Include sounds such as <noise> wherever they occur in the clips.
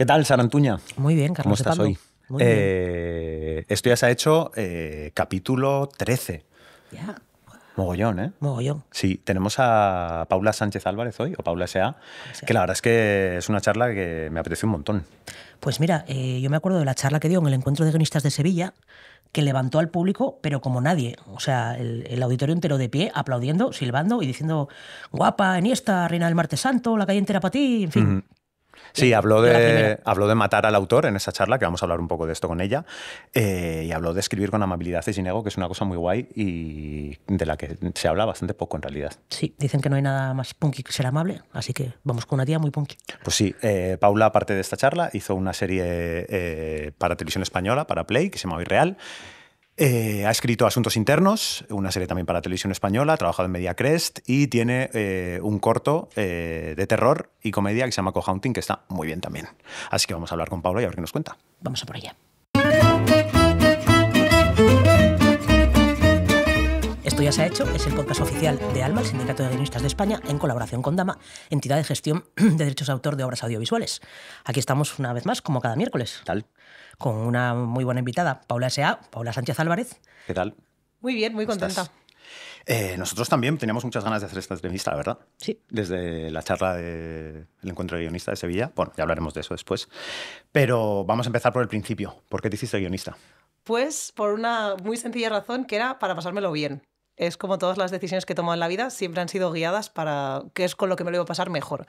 ¿Qué tal, Sarantuña? Muy bien, Carlos. ¿Cómo estás hoy? Muy bien. Eh, esto ya se ha hecho eh, capítulo 13. Ya. Mogollón, ¿eh? Mogollón. Sí, tenemos a Paula Sánchez Álvarez hoy, o Paula S.A., que la verdad es que es una charla que me apetece un montón. Pues mira, eh, yo me acuerdo de la charla que dio en el Encuentro de Guionistas de Sevilla, que levantó al público, pero como nadie. O sea, el, auditorio entero de pie, aplaudiendo, silbando y diciendo, guapa, Eniesta, reina del martes santo, la calle entera para ti, en fin. Sí, habló de, habló de matar al autor en esa charla, que vamos a hablar un poco de esto con ella, eh, y habló de escribir con amabilidad y sin ego, que es una cosa muy guay y de la que se habla bastante poco en realidad. Sí, dicen que no hay nada más punky que ser amable, así que vamos con una tía muy punky. Pues sí, eh, Paula, aparte de esta charla, hizo una serie eh, para televisión española, para Play, que se llama Irreal. Real eh, ha escrito Asuntos Internos, una serie también para televisión española, ha trabajado en Mediacrest y tiene eh, un corto eh, de terror y comedia que se llama Cohaunting, que está muy bien también. Así que vamos a hablar con Pablo y a ver qué nos cuenta. Vamos a por allá. Esto ya se ha hecho, es el podcast oficial de ALMA, el Sindicato de Guionistas de España, en colaboración con DAMA, entidad de gestión <clears throat> de derechos de autor de obras audiovisuales. Aquí estamos una vez más, como cada miércoles. Tal con una muy buena invitada, Paula S.A., Paula Sánchez Álvarez. ¿Qué tal? Muy bien, muy contenta. Eh, nosotros también teníamos muchas ganas de hacer esta entrevista, la verdad. Sí. Desde la charla del encuentro de guionista de Sevilla. Bueno, ya hablaremos de eso después. Pero vamos a empezar por el principio. ¿Por qué te hiciste guionista? Pues por una muy sencilla razón, que era para pasármelo bien es como todas las decisiones que he tomado en la vida siempre han sido guiadas para qué es con lo que me lo iba a pasar mejor.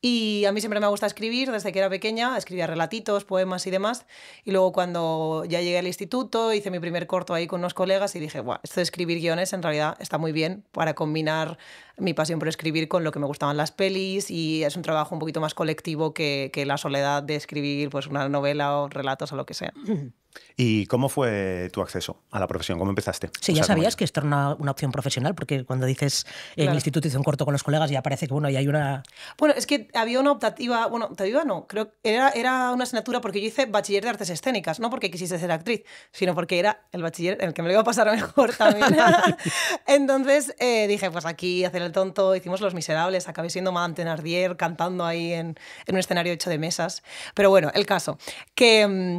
Y a mí siempre me gusta escribir desde que era pequeña, escribía relatitos, poemas y demás. Y luego cuando ya llegué al instituto, hice mi primer corto ahí con unos colegas y dije, guau esto de escribir guiones en realidad está muy bien para combinar mi pasión por escribir con lo que me gustaban las pelis y es un trabajo un poquito más colectivo que, que la soledad de escribir pues, una novela o relatos o lo que sea. <laughs> ¿Y cómo fue tu acceso a la profesión? ¿Cómo empezaste? Sí, ya sabías que esto era una, opción profesional, porque cuando dices en el instituto hice un corto con los colegas, y aparece que bueno, y hay una. Bueno, es que había una optativa, bueno, optativa no, creo que era, era una asignatura porque yo hice bachiller de artes escénicas, no porque quisiese ser actriz, sino porque era el bachiller en el que me lo iba a pasar mejor <laughs> también. Entonces eh, dije, pues aquí hacer el tonto, hicimos Los Miserables, acabé siendo Madame Tenardier cantando ahí en, en un escenario hecho de mesas. Pero bueno, el caso, que mm,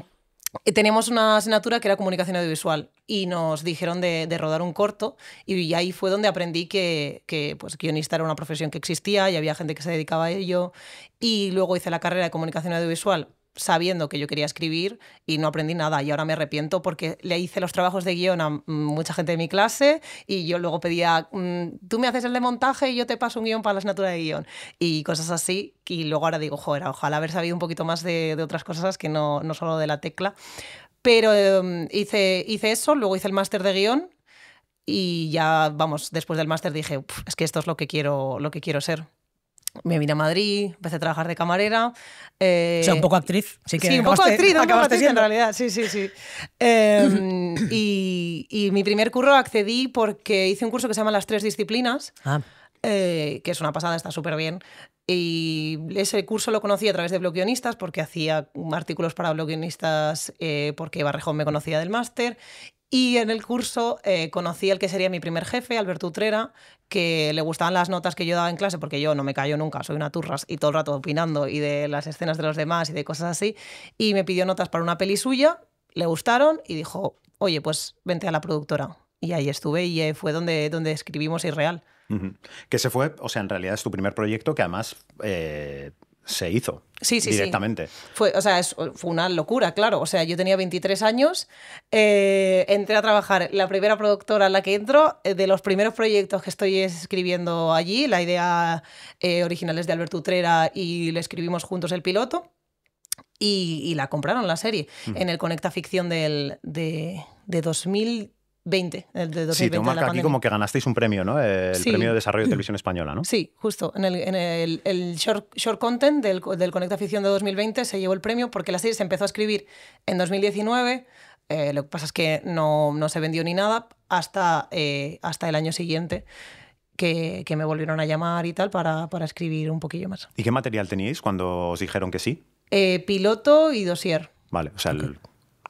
eh, Teníamos una asignatura que era comunicación audiovisual y nos dijeron de, rodar un corto y ahí fue donde aprendí que, que, pues, guionista era una profesión que existía y había gente que se dedicaba a ello y luego hice la carrera de comunicación audiovisual sabiendo que yo quería escribir y no aprendí nada y ahora me arrepiento porque le hice los trabajos de guión a mm, mucha gente de mi clase y yo luego pedía, mm, tú me haces el de montaje y yo te paso un guión para la asignatura de guión y cosas así y luego ahora digo, joder, ojalá haber sabido un poquito más de, otras cosas que no, no, solo de la tecla. Pero em, hice, hice eso, luego hice el máster de guión y ya, vamos, después del máster dije, es que esto es lo que quiero, lo que quiero ser me vine a Madrid, empecé a trabajar de camarera. Eh, o sea, un poco actriz. Sí, que sí un poco actriz, un poco actriz en realidad, sí, sí, sí. Em, y, y, mi primer curro accedí porque hice un curso que se llama Las Tres Disciplinas, ah. eh, que es una pasada, está súper bien. Y ese curso lo conocí a través de bloguionistas porque hacía artículos para bloguionistas eh, porque Barrejón me conocía del máster y en el curso eh, conocí al que sería mi primer jefe, Alberto Utrera, que le gustaban las notas que yo daba en clase, porque yo no me callo nunca, soy una turras y todo el rato opinando y de las escenas de los demás y de cosas así. Y me pidió notas para una peli suya, le gustaron y dijo, oye, pues vente a la productora. Y ahí estuve y fue donde, donde escribimos Irreal. Que se fue, o sea, en realidad es tu primer proyecto que además eh, se hizo. Sí, sí, directamente. Fue, o sea, fue una locura, claro. O sea, yo tenía 23 años, eh, entré a trabajar. La primera productora a la que entro, eh, de los primeros proyectos que estoy escribiendo allí, la idea eh, original es de Alberto Utrera y le escribimos juntos el piloto. Y, la compraron la serie mm. en el Conecta Ficción de, de 2000. 20, el de 2020. Sí, te marca aquí como que ganasteis un premio, ¿no? El premio de desarrollo de televisión española, ¿no? Sí, justo. En el, short, content del, del Conecta Ficción de 2020 se llevó el premio porque la serie se empezó a escribir en 2019. Eh, lo que pasa es que no, no se vendió ni nada hasta, eh, hasta el año siguiente. Que, me volvieron a llamar y tal para, para escribir un poquillo más. ¿Y qué material teníais cuando os dijeron que sí? Eh, piloto y dossier. Vale, o sea, el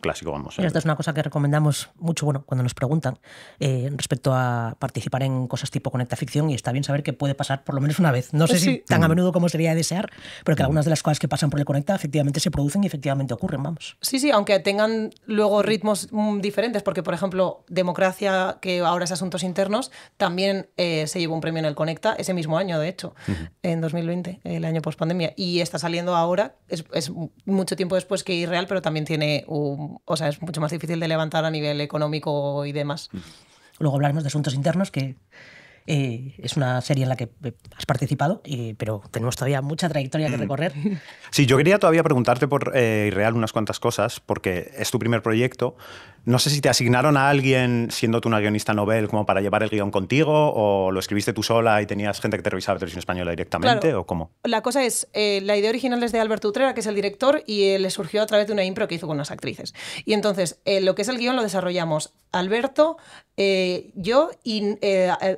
clásico, vamos. Eh. esta es una cosa que recomendamos mucho, bueno, cuando nos preguntan eh, respecto a participar en cosas tipo Conecta Ficción, y está bien saber que puede pasar por lo menos una vez. No sé pues si tan a mm. menudo como sería de desear, pero que mm. algunas de las cosas que pasan por el Conecta efectivamente se producen y efectivamente ocurren, vamos. Sí, sí, aunque tengan luego ritmos mm, diferentes, porque por ejemplo, Democracia, que ahora es Asuntos Internos, también eh, se llevó un premio en el Conecta ese mismo año, de hecho, en 2020, el año pospandemia y está saliendo ahora, es, es mucho tiempo después que Irreal, pero también tiene un o sea, es mucho más difícil de levantar a nivel económico y demás. Luego hablaremos de asuntos internos, que eh, es una serie en la que eh, has participado, pero tenemos todavía mucha trayectoria que recorrer. Sí, yo quería todavía preguntarte por eh, Irreal unas cuantas cosas, porque es tu primer proyecto. No sé si te asignaron a alguien, siendo tú una guionista novel, como para llevar el guión contigo, o lo escribiste tú sola y tenías gente que te revisaba la televisión española directamente, o cómo. La cosa es, eh, la idea original es de Alberto Utrera, que es el director, y eh, le surgió a través de una impro que hizo con unas actrices. Y entonces, eh, lo que es el guión lo desarrollamos Alberto, yo, y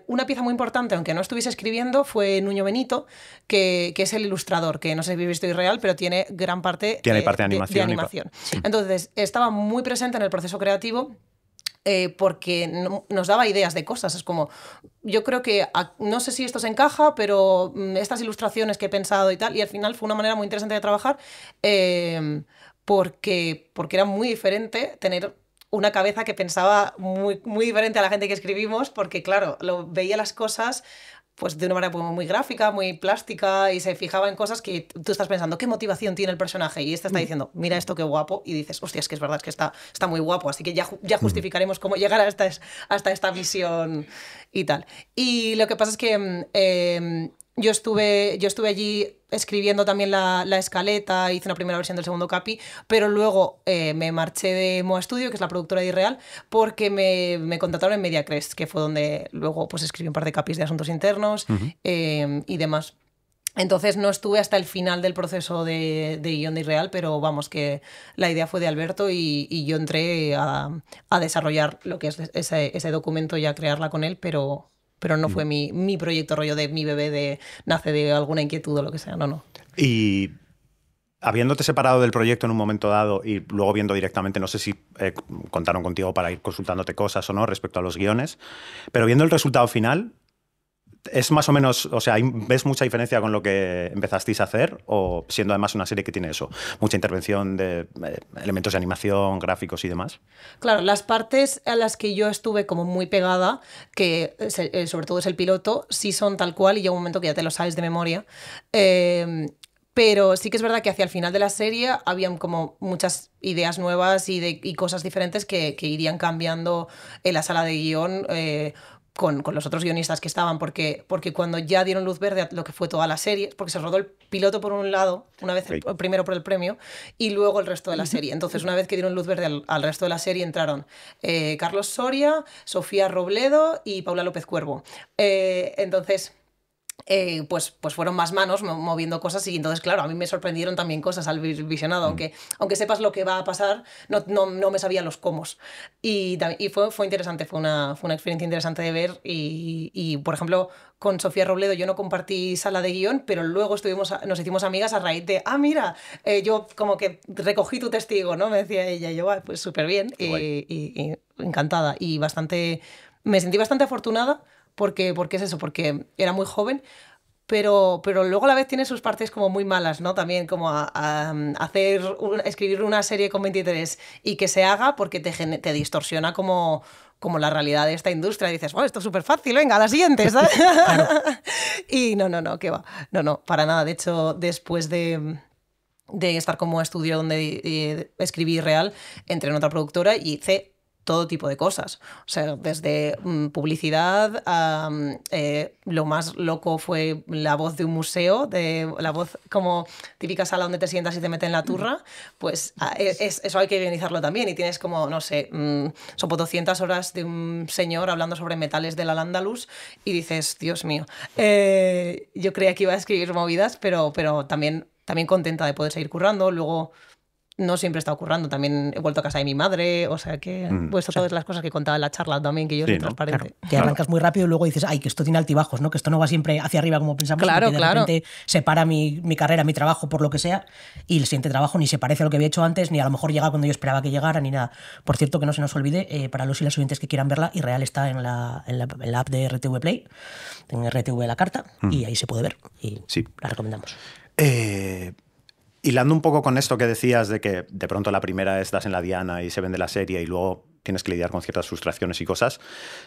una pieza muy importante, aunque no estuviese escribiendo, fue Nuño Benito, que, es el ilustrador, que no sé si visto irreal, pero tiene gran parte, de, animación. animación. Entonces, estaba muy presente en el proceso creativo eh, porque nos daba ideas de cosas. Es como, yo creo que, no sé si esto se encaja, pero mm, estas ilustraciones que he pensado y tal, y al final fue una manera muy interesante de trabajar, eh, porque, porque era muy diferente tener una cabeza que pensaba muy, muy diferente a la gente que escribimos, porque claro, lo, veía las cosas pues de una manera muy gráfica, muy plástica y se fijaba en cosas que tú estás pensando, ¿qué motivación tiene el personaje? Y este está mm. diciendo, mira esto qué guapo y dices, hostia, es que es verdad, es que está, está muy guapo, así que ya, ya mm. justificaremos cómo llegar hasta, hasta esta visión y tal. Y lo que pasa es que mm, em, yo estuve, yo estuve allí escribiendo también la, la, escaleta, hice una primera versión del segundo capi, pero luego eh, me marché de Moa Studio, que es la productora de Irreal, porque me, me contrataron en Mediacrest, que fue donde luego pues, escribí un par de capis de asuntos internos em, y demás. Entonces no estuve hasta el final del proceso de, de guión de Irreal, pero vamos, que la idea fue de Alberto y, y yo entré a, a, desarrollar lo que es ese, ese documento y a crearla con él, pero pero no fue mi, proyecto rollo de mi bebé de nace de alguna inquietud o lo que sea, no, no. Y habiéndote separado del proyecto en un momento dado y luego viendo directamente, no sé si eh, contaron contigo para ir consultándote cosas o no respecto a los guiones, pero viendo el resultado final, es más o menos, o sea, ¿ves mucha diferencia con lo que empezasteis a hacer? O siendo además una serie que tiene eso, mucha intervención de eh, elementos de animación, gráficos y demás. Claro, las partes a las que yo estuve como muy pegada, que eh, sobre todo es el piloto, sí son tal cual y llega un momento que ya te lo sabes de memoria. Em, pero sí que es verdad que hacia el final de la serie habían como muchas ideas nuevas y, de, y cosas diferentes que, que, irían cambiando en la sala de guión. Eh, con, los otros guionistas que estaban, porque, porque cuando ya dieron luz verde a lo que fue toda la serie, porque se rodó el piloto por un lado, una vez primero por el premio, y luego el resto de la serie. Entonces, una vez que dieron luz verde al, resto de la serie, entraron eh, Carlos Soria, Sofía Robledo y Paula López Cuervo. Eh, entonces, eh, pues, pues fueron más manos moviendo cosas y entonces, claro, a mí me sorprendieron también cosas al visionado, aunque, mm. aunque sepas lo que va a pasar, no, me sabía los comos. Y, fue, interesante, fue una, experiencia interesante de ver y, por ejemplo, con Sofía Robledo yo no compartí sala de guión, pero luego estuvimos, nos hicimos amigas a raíz de, ah, mira, eh, yo como que recogí tu testigo, ¿no? Me decía ella, yo, ah, pues súper bien, y encantada y bastante, me sentí bastante afortunada porque, porque es eso, porque era muy joven. Pero, pero luego a la vez tiene sus partes como muy malas, ¿no? También como a, hacer, escribir una serie con 23 y que se haga porque te, te distorsiona como, como la realidad de esta industria. dices, wow, esto es súper fácil, venga, la siguiente. <laughs> ¿sabes? <laughs> y no, no, no, qué va. No, no, para nada. De hecho, después de, de estar como estudio donde eh, escribí real, entré en otra productora y hice todo tipo de cosas. O sea, desde mm, publicidad mm, eh, lo más loco fue la voz de un museo, de la voz como típica sala donde te sientas y te meten la turra, pues ah, eso hay que guionizarlo también. Y tienes como, no sé, mm, sopo 200 horas de un señor hablando sobre metales de la Landalus y dices, Dios mío, eh, yo creía que iba a escribir movidas, pero, pero también también contenta de poder seguir currando. Luego no siempre está ocurriendo, también he vuelto a casa de mi madre, o sea que, mm, pues, todas las cosas que contaba en la charla también, que yo soy transparente. que arrancas muy rápido y luego dices, ay, que esto tiene altibajos, ¿no? Que esto no va siempre hacia arriba como pensamos, claro, claro. de repente separa mi, mi carrera, mi trabajo, por lo que sea, y el siguiente trabajo ni se parece a lo que había hecho antes, ni a lo mejor llega cuando yo esperaba que llegara, ni nada. Por cierto, que no se nos olvide, eh, para los y las oyentes que quieran verla, Irreal está en la, app de RTV Play, en RTV La Carta, mm. y ahí se puede ver, y sí. la recomendamos. Eh, Hilando un poco con esto que decías de que de pronto la primera estás en la diana y se vende la serie y luego tienes que lidiar con ciertas frustraciones y cosas,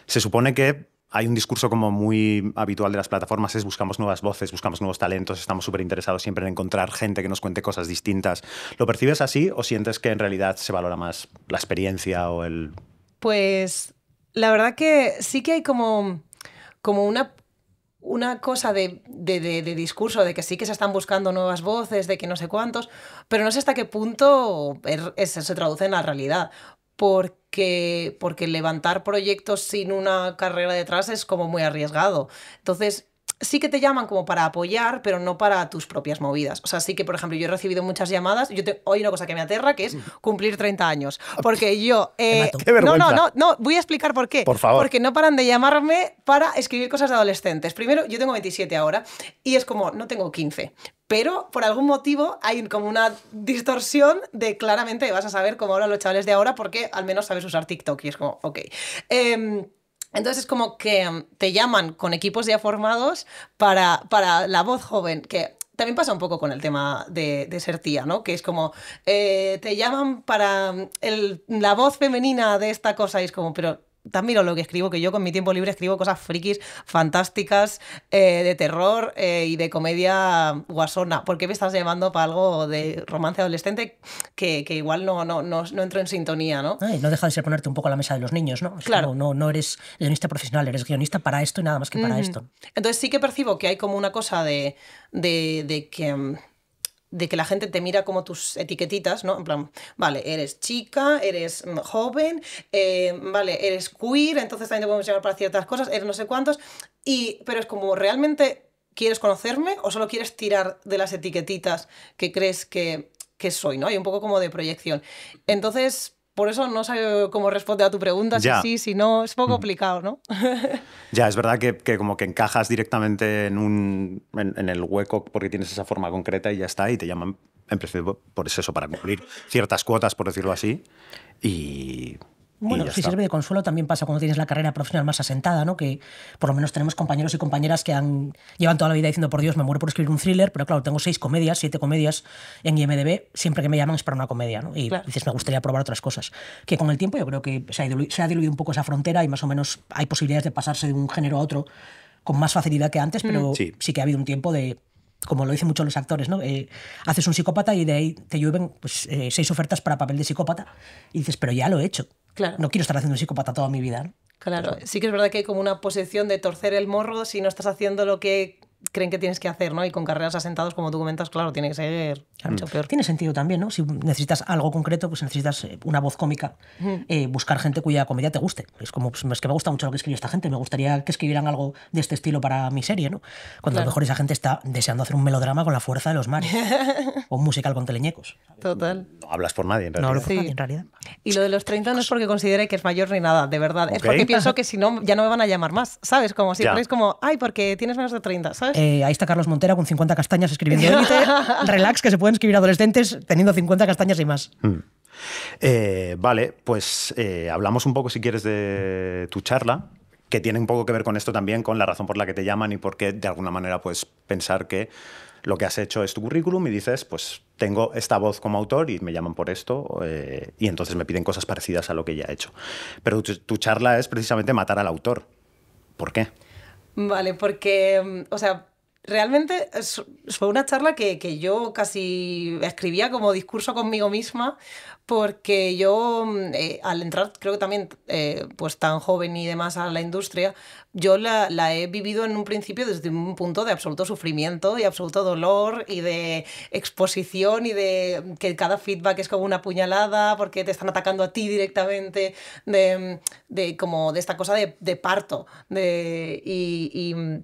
se supone que hay un discurso como muy habitual de las plataformas, es buscamos nuevas voces, buscamos nuevos talentos, estamos súper interesados siempre en encontrar gente que nos cuente cosas distintas. ¿Lo percibes así o sientes que en realidad se valora más la experiencia o el...? Pues la verdad que sí que hay como, como una una cosa de, discurso, de que sí que se están buscando nuevas voces, de que no sé cuántos, pero no sé hasta qué punto er, eso se traduce en la realidad. Porque, porque levantar proyectos sin una carrera detrás es como muy arriesgado. Entonces, sí que te llaman como para apoyar, pero no para tus propias movidas. O sea, sí que, por ejemplo, yo he recibido muchas llamadas. Yo hoy una cosa que me aterra, que es mm. cumplir 30 años. Ah, porque yo... Eh, no, no, no, no, voy a explicar por qué. Por favor. Porque no paran de llamarme para escribir cosas de adolescentes. Primero, yo tengo 27 ahora y es como, no tengo 15 pero por algún motivo hay como una distorsión de claramente vas a saber cómo hablan los chavales de ahora porque al menos sabes usar TikTok y es como, ok. Eh, entonces es como que mm, te llaman con equipos ya formados para, para la voz joven, que también pasa un poco con el tema de, ser tía, ¿no? Que es como, eh, te llaman para mm, la voz femenina de esta cosa y es como, pero Tan miro lo que escribo que yo con mi tiempo libre escribo cosas frikis, fantásticas, eh, de terror eh, y de comedia guasona. ¿Por qué me estás llamando para algo de romance adolescente que, igual no, no, no, no, entro en sintonía, ¿no? no deja de ser ponerte un poco a la mesa de los niños, ¿no? claro. no, no eres guionista profesional, eres guionista para esto y nada más que para esto. Entonces sí que percibo que hay como una cosa de, de, de que mm, de que la gente te mira como tus etiquetitas, ¿no? En plan, vale, eres chica, eres mm, joven, eh, vale, eres queer, entonces también te podemos llamar para ciertas cosas, eres no sé cuántos, y, pero es como realmente quieres conocerme o solo quieres tirar de las etiquetitas que crees que, que soy, ¿no? Hay un poco como de proyección. Entonces, por eso no sé cómo responde a tu pregunta, si sí, si no, es poco complicado, ¿no? <laughs> ya, es verdad que, como que encajas directamente en, un, en, el hueco porque tienes esa forma concreta y ya está, y te llaman en principio por eso, para cumplir ciertas cuotas, por decirlo así, y bueno, si sirve de consuelo también pasa cuando tienes la carrera profesional más asentada, ¿no? Que por lo menos tenemos compañeros y compañeras que han llevan toda la vida diciendo, por Dios, me muero por escribir un thriller, pero claro, tengo seis comedias, siete comedias en IMDb, siempre que me llaman es para una comedia, ¿no? Y dices, me gustaría probar otras cosas. Que con el tiempo yo creo que se ha, diluido, un poco esa frontera y más o menos hay posibilidades de pasarse de un género a otro con más facilidad que antes, pero mm. sí que ha habido un tiempo de como lo dicen muchos los actores, ¿no? Eh, haces un psicópata y de ahí te llueven pues, eh, seis ofertas para papel de psicópata y dices, pero ya lo he hecho. No quiero estar haciendo psicópata toda mi vida. Claro, pues sí que es verdad que hay como una posición de torcer el morro si no estás haciendo lo que creen que tienes que hacer, ¿no? Y con carreras asentados, como tú comentas, claro, tiene que ser mucho peor. Tiene sentido también, ¿no? Si necesitas algo concreto, pues necesitas eh, una voz cómica, eh, buscar gente cuya comedia te guste. Es como, pues, es que me gusta mucho lo que escribe esta gente, me gustaría que escribieran algo de este estilo para mi serie, ¿no? Cuando a lo mejor esa gente está deseando hacer un melodrama con la fuerza de los mares <laughs> o un musical con teleñecos. Total. No hablas por nadie, en realidad. No en realidad. Y lo de los 30 no es porque considere que es mayor ni nada, de verdad. Es porque pienso <laughs> que si no, ya no me van a llamar más, ¿sabes? Como si ya. como, ay, porque tienes menos de 30, ¿sabes? Eh, ahí está Carlos Montera con 50 castañas escribiendo <laughs> Relax, que se pueden escribir adolescentes teniendo 50 castañas y más. Mm. Eh, vale, pues eh, hablamos un poco, si quieres, de tu charla que tiene un poco que ver con esto también, con la razón por la que te llaman y por qué de alguna manera puedes pensar que lo que has hecho es tu currículum y dices, pues tengo esta voz como autor y me llaman por esto y entonces me piden cosas parecidas a lo que ya he hecho. Pero tu charla es precisamente matar al autor. ¿Por qué? Vale, porque, mm, o sea, realmente fue una charla que, yo casi escribía como discurso conmigo misma, porque yo mm, eh, al entrar, creo que también eh, pues tan joven y demás a la industria, yo la, he vivido en un principio desde un punto de absoluto sufrimiento y absoluto dolor y de exposición y de que cada feedback es como una puñalada porque te están atacando a ti directamente, de, como de esta cosa de, parto. De, y, y mm,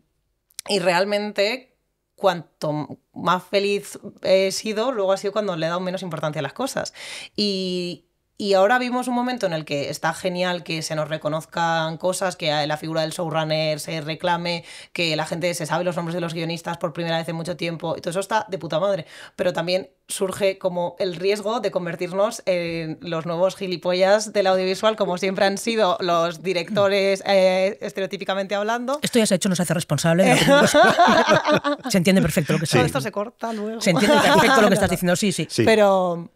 y realmente cuanto más feliz he sido, luego ha sido cuando le he dado menos importancia a las cosas. Y, y ahora vimos un momento en el que está genial que se nos reconozcan cosas, que la figura del showrunner se reclame, que la gente se sabe los nombres de los guionistas por primera vez en mucho tiempo. Y todo eso está de puta madre. Pero también surge como el riesgo de convertirnos en los nuevos gilipollas del audiovisual, como siempre han sido los directores eh, estereotípicamente hablando. Esto ya se ha hecho, nos hace responsable. <laughs> se entiende perfecto lo que sí. Esto se corta luego. Se entiende perfecto lo que estás <laughs> diciendo, sí. sí. Pero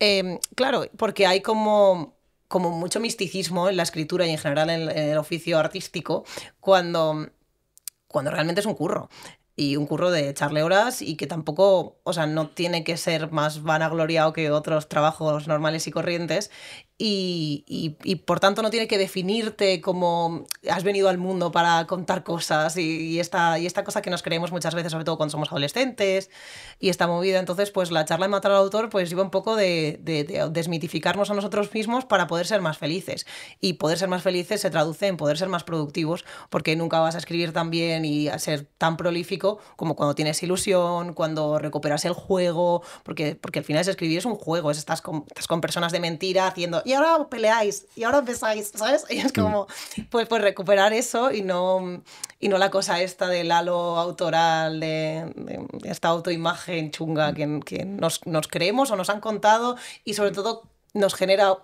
Em, claro, porque hay como como mucho misticismo en la escritura y en general en, el oficio artístico cuando, cuando realmente es un curro y un curro de echarle horas y que tampoco, o sea, no tiene que ser más vanagloriado que otros trabajos normales y corrientes y, por tanto no tiene que definirte como has venido al mundo para contar cosas y, esta, y esta cosa que nos creemos muchas veces, sobre todo cuando somos adolescentes y esta movida. Entonces, pues la charla de matar al autor pues iba un poco de, desmitificarnos a nosotros mismos para poder ser más felices. Y poder ser más felices se traduce en poder ser más productivos porque nunca vas a escribir tan bien y a ser tan prolífico como cuando tienes ilusión, cuando recuperas el juego, porque, porque al final es escribir es un juego, es, estás, con, estás con personas de mentira haciendo y ahora peleáis, y ahora empezáis ¿sabes? <laughs> Y es como, pues, pues recuperar eso y no, y no la cosa esta del halo autoral, de, esta autoimagen chunga que, nos, nos creemos o nos han contado y sobre todo nos genera,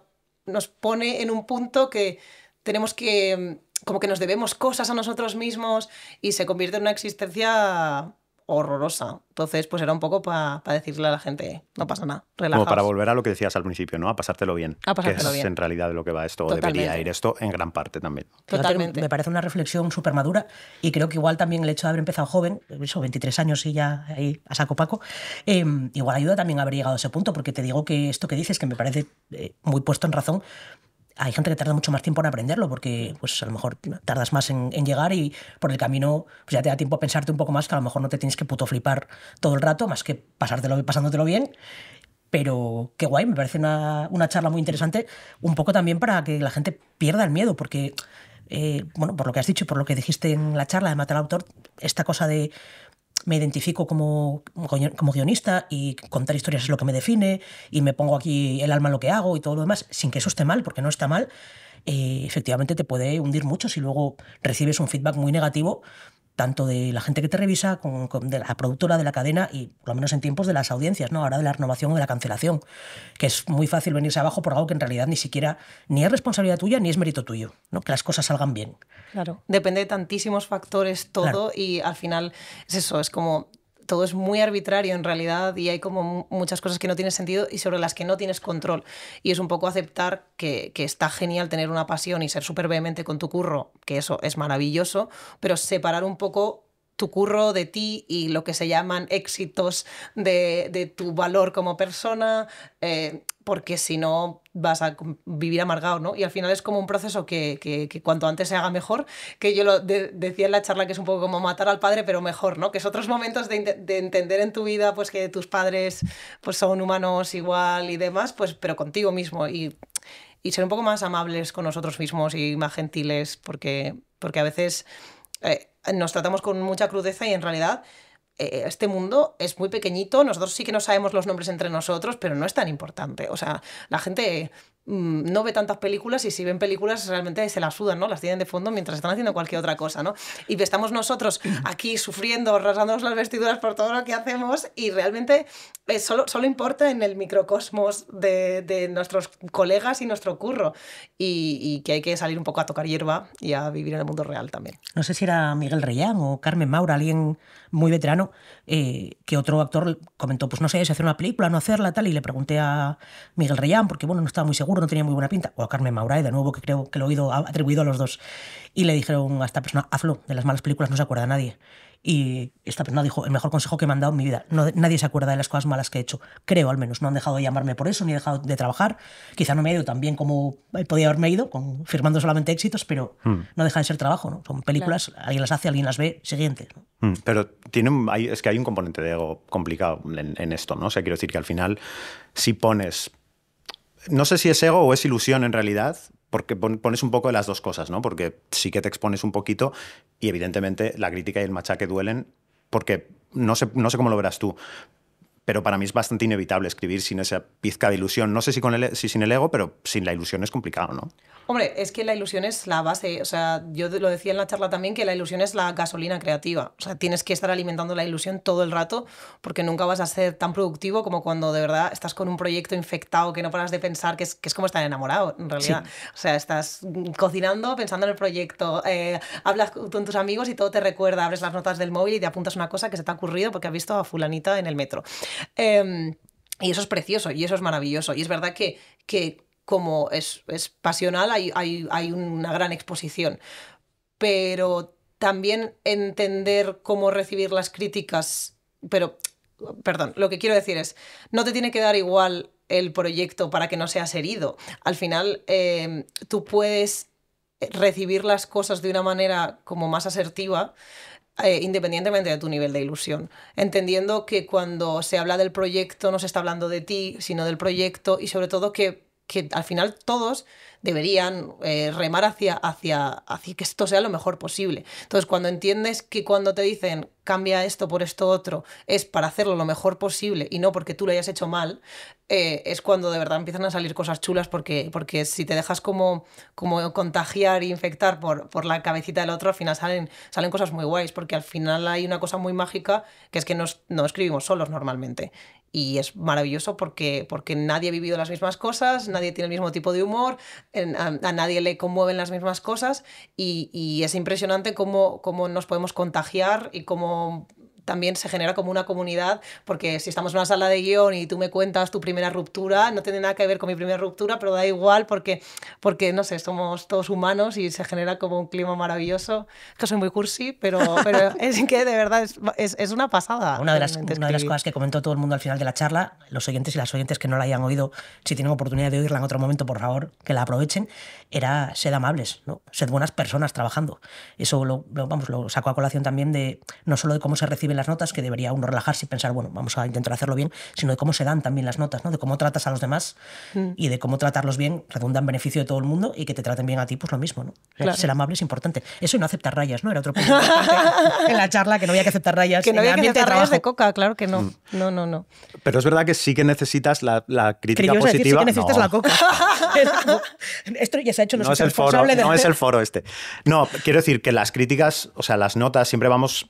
nos pone en un punto que tenemos que, como que nos debemos cosas a nosotros mismos y se convierte en una existencia horrorosa. Entonces, pues era un poco para decirle a la gente, no pasa nada, relajado. Como para volver a lo que decías al principio, ¿no? A pasártelo bien. A pasártelo que es en realidad de lo que va esto, Totalmente. debería ir esto en gran parte también. Totalmente. Me parece una reflexión súper madura y creo que igual también el hecho de haber empezado joven, eso, 23 años y ya ahí a saco paco, em, igual ayuda también a haber llegado a ese punto, porque te digo que esto que dices, que me parece eh, muy puesto en razón, hay gente que tarda mucho más tiempo en aprenderlo porque pues a lo mejor tardas más en, llegar y por el camino pues ya te da tiempo a pensarte un poco más que a lo mejor no te tienes que puto flipar todo el rato más que pasártelo pasándotelo bien pero qué guay me parece una, una charla muy interesante un poco también para que la gente pierda el miedo porque eh, bueno por lo que has dicho y por lo que dijiste en la charla de matar al autor esta cosa de me identifico como, como guionista y contar historias es lo que me define y me pongo aquí el alma lo que hago y todo lo demás, sin que eso esté mal, porque no está mal, eh, efectivamente te puede hundir mucho si luego recibes un feedback muy negativo tanto de la gente que te revisa, como, de la productora, de la cadena y, por lo menos en tiempos, de las audiencias, ¿no? ahora de la renovación o de la cancelación, que es muy fácil venirse abajo por algo que en realidad ni siquiera ni es responsabilidad tuya ni es mérito tuyo, ¿no? que las cosas salgan bien. Claro, depende de tantísimos factores todo y al final es eso, es como todo es muy arbitrario en realidad y hay como muchas cosas que no tienen sentido y sobre las que no tienes control. Y es un poco aceptar que, que está genial tener una pasión y ser súper vehemente con tu curro, que eso es maravilloso, pero separar un poco tu curro, de ti y lo que se llaman éxitos de, tu valor como persona, eh, porque si no vas a vivir amargado, ¿no? Y al final es como un proceso que, cuanto antes se haga mejor, que yo lo decía en la charla que es un poco como matar al padre, pero mejor, ¿no? Que es otros momentos de, entender en tu vida, pues que tus padres pues, son humanos igual y demás, pues pero contigo mismo y, ser un poco más amables con nosotros mismos y más gentiles, porque, porque a veces... Eh, nos tratamos con mucha crudeza y en realidad eh, eh, este mundo es muy pequeñito, nosotros sí que no sabemos los nombres entre nosotros, pero no es tan importante. O sea, la gente Mm, no ve tantas películas y si ven películas realmente se las sudan, ¿no? Las tienen de fondo mientras están haciendo cualquier otra cosa, ¿no? Y estamos nosotros mm. aquí sufriendo, rasgándonos las vestiduras por todo lo que hacemos y realmente eh, solo, solo importa en el microcosmos de, nuestros colegas y nuestro curro y, que hay que salir un poco a tocar hierba y a vivir en el mundo real también. No sé si era Miguel Reyán o Carmen Maura, alguien muy veterano, eh, que otro actor comentó, pues no sé, si hacer una película, o no hacerla, tal, y le pregunté a Miguel Reyán, porque bueno, no estaba muy seguro no tenía muy buena pinta, o a Carmen Mauray, de nuevo, que creo que lo he oído atribuido a los dos. Y le dijeron a esta persona, hazlo, de las malas películas no se acuerda nadie. Y esta persona dijo, el mejor consejo que me han dado en mi vida, nadie se acuerda de las cosas malas que he hecho, creo al menos, no han dejado de llamarme por eso, ni he dejado de trabajar, quizá no me he ido tan bien como eh, podía haberme ido, con, firmando solamente éxitos, pero hmm. no deja de ser trabajo, ¿no? son películas, alguien las hace, alguien las ve, siguiente hmm, Pero tiene es que hay un componente de ego complicado en, en esto, ¿no? O sea, quiero decir que al final, si pones no sé si es ego o es ilusión en realidad, porque pones un poco de las dos cosas, ¿no? Porque sí que te expones un poquito y evidentemente la crítica y el machaque duelen porque no sé, no sé cómo lo verás tú, pero para mí es bastante inevitable escribir sin esa pizca de ilusión. No sé si, con el, e, si sin el ego, pero sin la ilusión es complicado, ¿no? Hombre, es que la ilusión es la base. O sea, yo lo decía en la charla también que la ilusión es la gasolina creativa. O sea, tienes que estar alimentando la ilusión todo el rato porque nunca vas a ser tan productivo como cuando de verdad estás con un proyecto infectado que no paras de pensar, que es, como estar enamorado, en realidad. O sea, estás cocinando, pensando en el proyecto, eh, hablas con tus amigos y todo te recuerda, abres las notas del móvil y te apuntas una cosa que se te ha ocurrido porque has visto a fulanita en el metro. Em, y eso es precioso y eso es maravilloso. Y es verdad que, que como es, es pasional, hay, hay, hay una gran exposición. Pero también entender cómo recibir las críticas, pero, perdón, lo que quiero decir es, no te tiene que dar igual el proyecto para que no seas herido. Al final, em, tú puedes recibir las cosas de una manera como más asertiva eh, independientemente de tu nivel de ilusión. Entendiendo que cuando se habla del proyecto no se está hablando de ti, sino del proyecto y sobre todo que que al final todos deberían eh, remar hacia, hacia, que esto sea lo mejor posible. Entonces, cuando entiendes que cuando te dicen cambia esto por esto otro, es para hacerlo lo mejor posible y no porque tú lo hayas hecho mal, eh, es cuando de verdad empiezan a salir cosas chulas porque, porque si te dejas como, como contagiar e infectar por, por la cabecita del otro, al final salen, salen cosas muy guays porque al final hay una cosa muy mágica que es que no escribimos solos normalmente y es maravilloso porque, porque nadie ha vivido las mismas cosas, nadie tiene el mismo tipo de humor, a, nadie le conmueven las mismas cosas y, es impresionante cómo nos podemos contagiar y cómo también se genera como una comunidad, porque si estamos en una sala de guión y tú me cuentas tu primera ruptura, no tiene nada que ver con mi primera ruptura, pero da igual porque, porque no sé, somos todos humanos y se genera como un clima maravilloso. Es que soy muy cursi, pero, pero <laughs> es que de verdad es, es, una pasada. Una, de las, de las cosas que comentó todo el mundo al final de la charla, los oyentes y las oyentes que no la hayan oído, si tienen oportunidad de oírla en otro momento, por favor, que la aprovechen, era sed amables, ¿no? sed buenas personas trabajando. Eso lo, vamos, lo sacó a colación también de no solo de cómo se recibe las notas, que debería uno relajarse y pensar, bueno, vamos a intentar hacerlo bien, sino de cómo se dan también las notas, ¿no? de cómo tratas a los demás mm. y de cómo tratarlos bien redunda en beneficio de todo el mundo y que te traten bien a ti, pues lo mismo. ¿no? Ser amable es importante. Eso y no aceptar rayas, ¿no? Era otro punto <laughs> en la charla, que no había que aceptar rayas. Que no había que aceptar rayas de coca, claro que no. Mm. No, no, no. Pero es verdad que sí que necesitas la, crítica positiva. sí que necesitas la coca. <laughs> Esto ya se ha hecho, no, foro, es el foro este. No, quiero decir que las críticas, o sea, las notas siempre vamos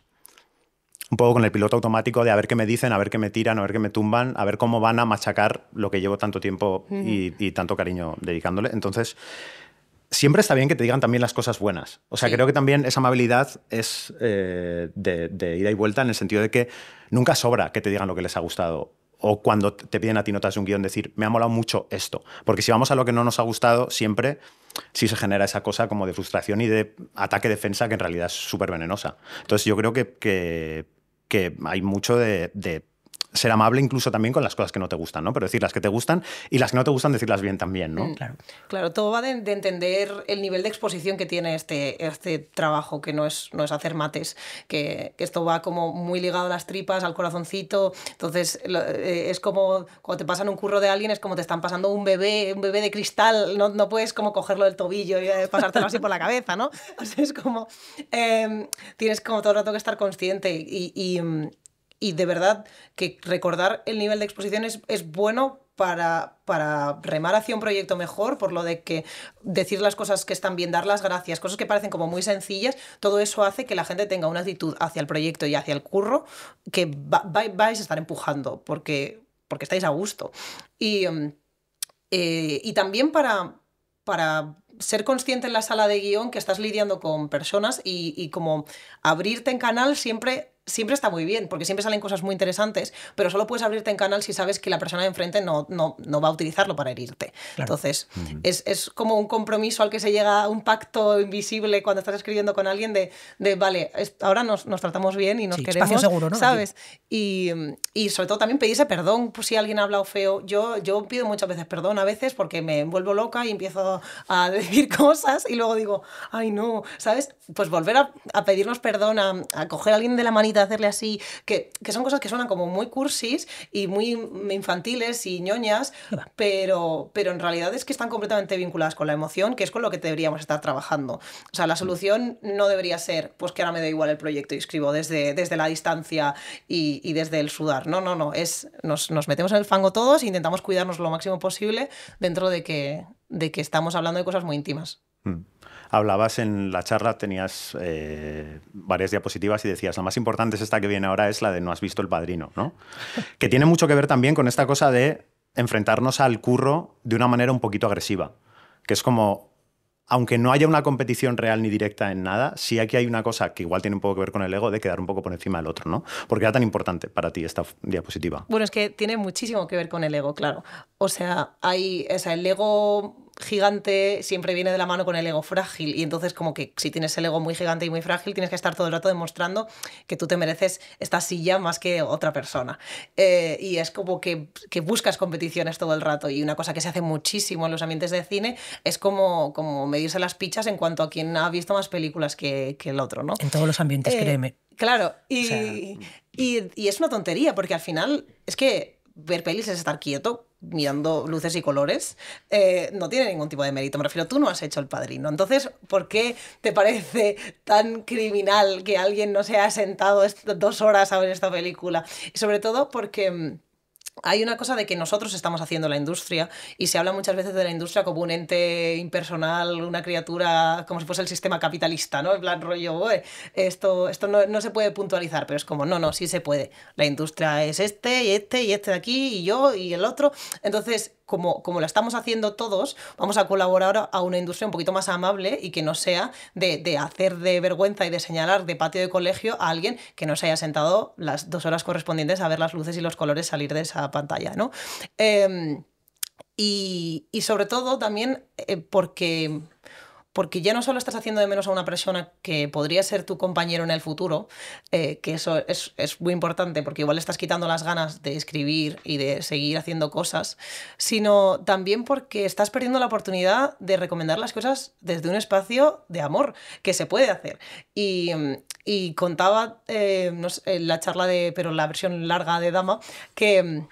un poco con el piloto automático de a ver qué me dicen, a ver qué me tiran, a ver qué me tumban, a ver cómo van a machacar lo que llevo tanto tiempo y, tanto cariño dedicándole. Entonces, siempre está bien que te digan también las cosas buenas. O sea, creo que también esa amabilidad es eh, de, ida y vuelta en el sentido de que nunca sobra que te digan lo que les ha gustado. O cuando te piden a ti notas un guión, decir, me ha molado mucho esto. Porque si vamos a lo que no nos ha gustado, siempre sí se genera esa cosa como de frustración y de ataque-defensa que en realidad es súper venenosa. Entonces yo creo que que hay mucho de, de ser amable incluso también con las cosas que no te gustan, ¿no? Pero decir las que te gustan y las que no te gustan, decirlas bien también, ¿no? Mm, claro. todo va de, entender el nivel de exposición que tiene este, este trabajo, que no es, no es hacer mates, que, esto va como muy ligado a las tripas, al corazoncito. Entonces, eh, es como cuando te pasan un curro de alguien, es como te están pasando un bebé, un bebé de cristal, no, no puedes como cogerlo del tobillo y eh, pasártelo así por la cabeza, ¿no? <laughs> es como, eh, tienes como todo el rato que estar consciente y mm, y de verdad que recordar el nivel de exposición es, bueno para, para, remar hacia un proyecto mejor, por lo de que decir las cosas que están bien, dar las gracias, cosas que parecen como muy sencillas, todo eso hace que la gente tenga una actitud hacia el proyecto y hacia el curro que vais a estar empujando porque, porque estáis a gusto. Y, mm, eh, y también para, para ser consciente en la sala de guión que estás lidiando con personas y, como abrirte en canal siempre siempre está muy bien, porque siempre salen cosas muy interesantes, pero solo puedes abrirte en canal si sabes que la persona de enfrente no, no, no va a utilizarlo para herirte. Entonces, es, es, como un compromiso al que se llega, un pacto invisible cuando estás escribiendo con alguien de, de vale, ahora nos, tratamos bien y nos queremos, seguro, ¿sabes? Y, sobre todo también pedirse perdón por si alguien ha hablado feo. Yo, yo pido muchas veces perdón a veces porque me vuelvo loca y empiezo a <laughs> cosas y luego digo, ay no, ¿sabes? Pues volver a, pedirnos perdón, a, coger a alguien de la manita, hacerle así, que, son cosas que suenan como muy cursis y muy infantiles y ñoñas, pero, pero en realidad es que están completamente vinculadas con la emoción, que es con lo que deberíamos estar trabajando. O sea, la solución no debería ser, pues que ahora me da igual el proyecto y escribo desde, desde la distancia y, desde el sudar. No, no, no, es nos, nos metemos en el fango todos e intentamos cuidarnos lo máximo posible dentro de que de que estamos hablando de cosas muy íntimas. Mm. Hablabas en la charla, tenías eh, varias diapositivas y decías, la más importante es esta que viene ahora, es la de no has visto el padrino, ¿no? <laughs> que tiene mucho que ver también con esta cosa de enfrentarnos al curro de una manera un poquito agresiva, que es como, aunque no haya una competición real ni directa en nada, sí aquí hay una cosa que igual tiene un poco que ver con el ego de quedar un poco por encima del otro, ¿no? Porque era tan importante para ti esta diapositiva. Bueno, es que tiene muchísimo que ver con el ego, claro. O sea, hay, o sea, el ego gigante siempre viene de la mano con el ego frágil y entonces como que si tienes el ego muy gigante y muy frágil tienes que estar todo el rato demostrando que tú te mereces esta silla más que otra persona. Eh, y es como que, buscas competiciones todo el rato y una cosa que se hace muchísimo en los ambientes de cine es como, como medirse las pichas en cuanto a quién ha visto más películas que, el otro, ¿no? En todos los ambientes, eh, créeme. Claro, y, y, y es una tontería porque al final es que ver pelis es estar quieto mirando luces y colores, eh, no tiene ningún tipo de mérito. Me refiero, tú no has hecho el padrino. Entonces, ¿por qué te parece tan criminal que alguien no se haya sentado dos horas a ver esta película? Y sobre todo porque mm, hay una cosa de que nosotros estamos haciendo la industria y se habla muchas veces de la industria como un ente impersonal, una criatura, como si fuese el sistema capitalista, ¿no? En plan rollo, esto, esto no, no, se puede puntualizar, pero es como, no, no, sí se puede. La industria es este y este y este de aquí y yo y el otro. Entonces, como, como la estamos haciendo todos, vamos a colaborar a una industria un poquito más amable y que no sea de, hacer de vergüenza y de señalar de patio de colegio a alguien que no se haya sentado las dos horas correspondientes a ver las luces y los colores salir de esa pantalla, ¿no? Em, y, sobre todo también eh, porque porque ya no solo estás haciendo de menos a una persona que podría ser tu compañero en el futuro, eh, que eso es, muy importante, porque igual le estás quitando las ganas de escribir y de seguir haciendo cosas, sino también porque estás perdiendo la oportunidad de recomendar las cosas desde un espacio de amor, que se puede hacer. Y, mm, contaba eh, en la charla de, pero la versión larga de Dama, que mm,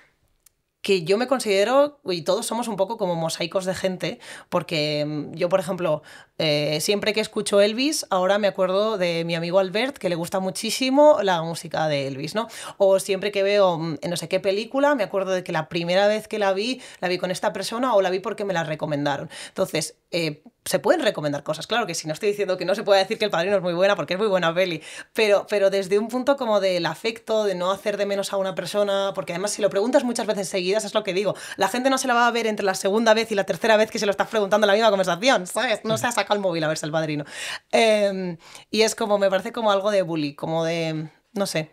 que yo me considero, y todos somos un poco como mosaicos de gente, porque mm, yo, por ejemplo, eh, siempre que escucho Elvis, ahora me acuerdo de mi amigo Albert, que le gusta muchísimo la música de Elvis, ¿no? O siempre que veo mm, no sé qué película, me acuerdo de que la primera vez que la vi, la vi con esta persona o la vi porque me la recomendaron. Entonces, eh, se pueden recomendar cosas, claro que si no estoy diciendo que no se puede decir que El Padrino es muy buena, porque es muy buena peli, pero, pero desde un punto como del afecto, de no hacer de menos a una persona, porque además si lo preguntas muchas veces seguidas, es lo que digo, la gente no se la va a ver entre la segunda vez y la tercera vez que se lo estás preguntando la misma conversación, ¿sabes? No se ha sacado al móvil a verse el padrino. Em, y es como, me parece como algo de bully, como de, no sé,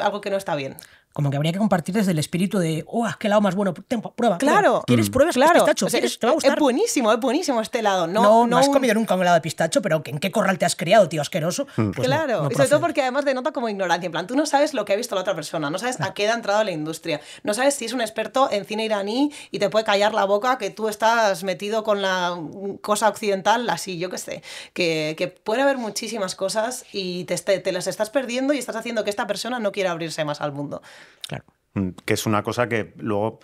algo que no está bien como que habría que compartir desde el espíritu de, oh, qué lado más bueno, prueba. Claro. ¿Quieres pruebas? Claro. Pistacho. va a gustar? Es buenísimo, es buenísimo este lado No, has un... comido nunca un helado de pistacho, pero ¿en qué corral te has criado, tío asqueroso? Hmm. Pues claro. y sobre todo porque además denota como ignorancia. En plan, tú no sabes lo que ha visto la otra persona, no sabes a hmm. qué ha entrado la industria, no sabes si es un experto en cine iraní y te puede callar la boca que tú estás metido con la cosa occidental, así, yo qué sé. Que, que puede haber muchísimas cosas y te, te las estás perdiendo y estás haciendo que esta persona no quiera abrirse más al mundo. Claro. Mm, que es una cosa que luego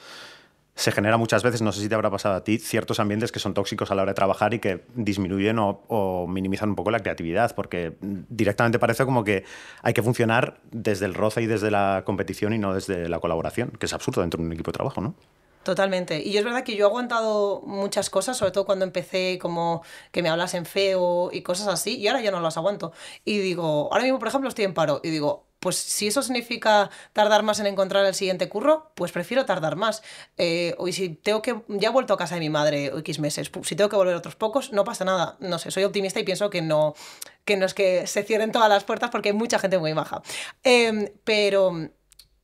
se genera muchas veces, no sé si te habrá pasado a ti, ciertos ambientes que son tóxicos a la hora de trabajar y que disminuyen o, minimizan un poco la creatividad, porque directamente parece como que hay que funcionar desde el roce y desde la competición y no desde la colaboración, que es absurdo dentro de un equipo de trabajo, ¿no? Totalmente. Y es verdad que yo he aguantado muchas cosas, sobre todo cuando empecé como que me hablasen feo y cosas así, y ahora ya no las aguanto. Y digo, ahora mismo, por ejemplo, estoy en paro y digo, pues si eso significa tardar más en encontrar el siguiente curro, pues prefiero tardar más. Eh, si tengo que, ya he vuelto a casa de mi madre X meses, si tengo que volver otros pocos, no pasa nada. No sé, soy optimista y pienso que no, que no es que se cierren todas las puertas porque hay mucha gente muy baja. Em, pero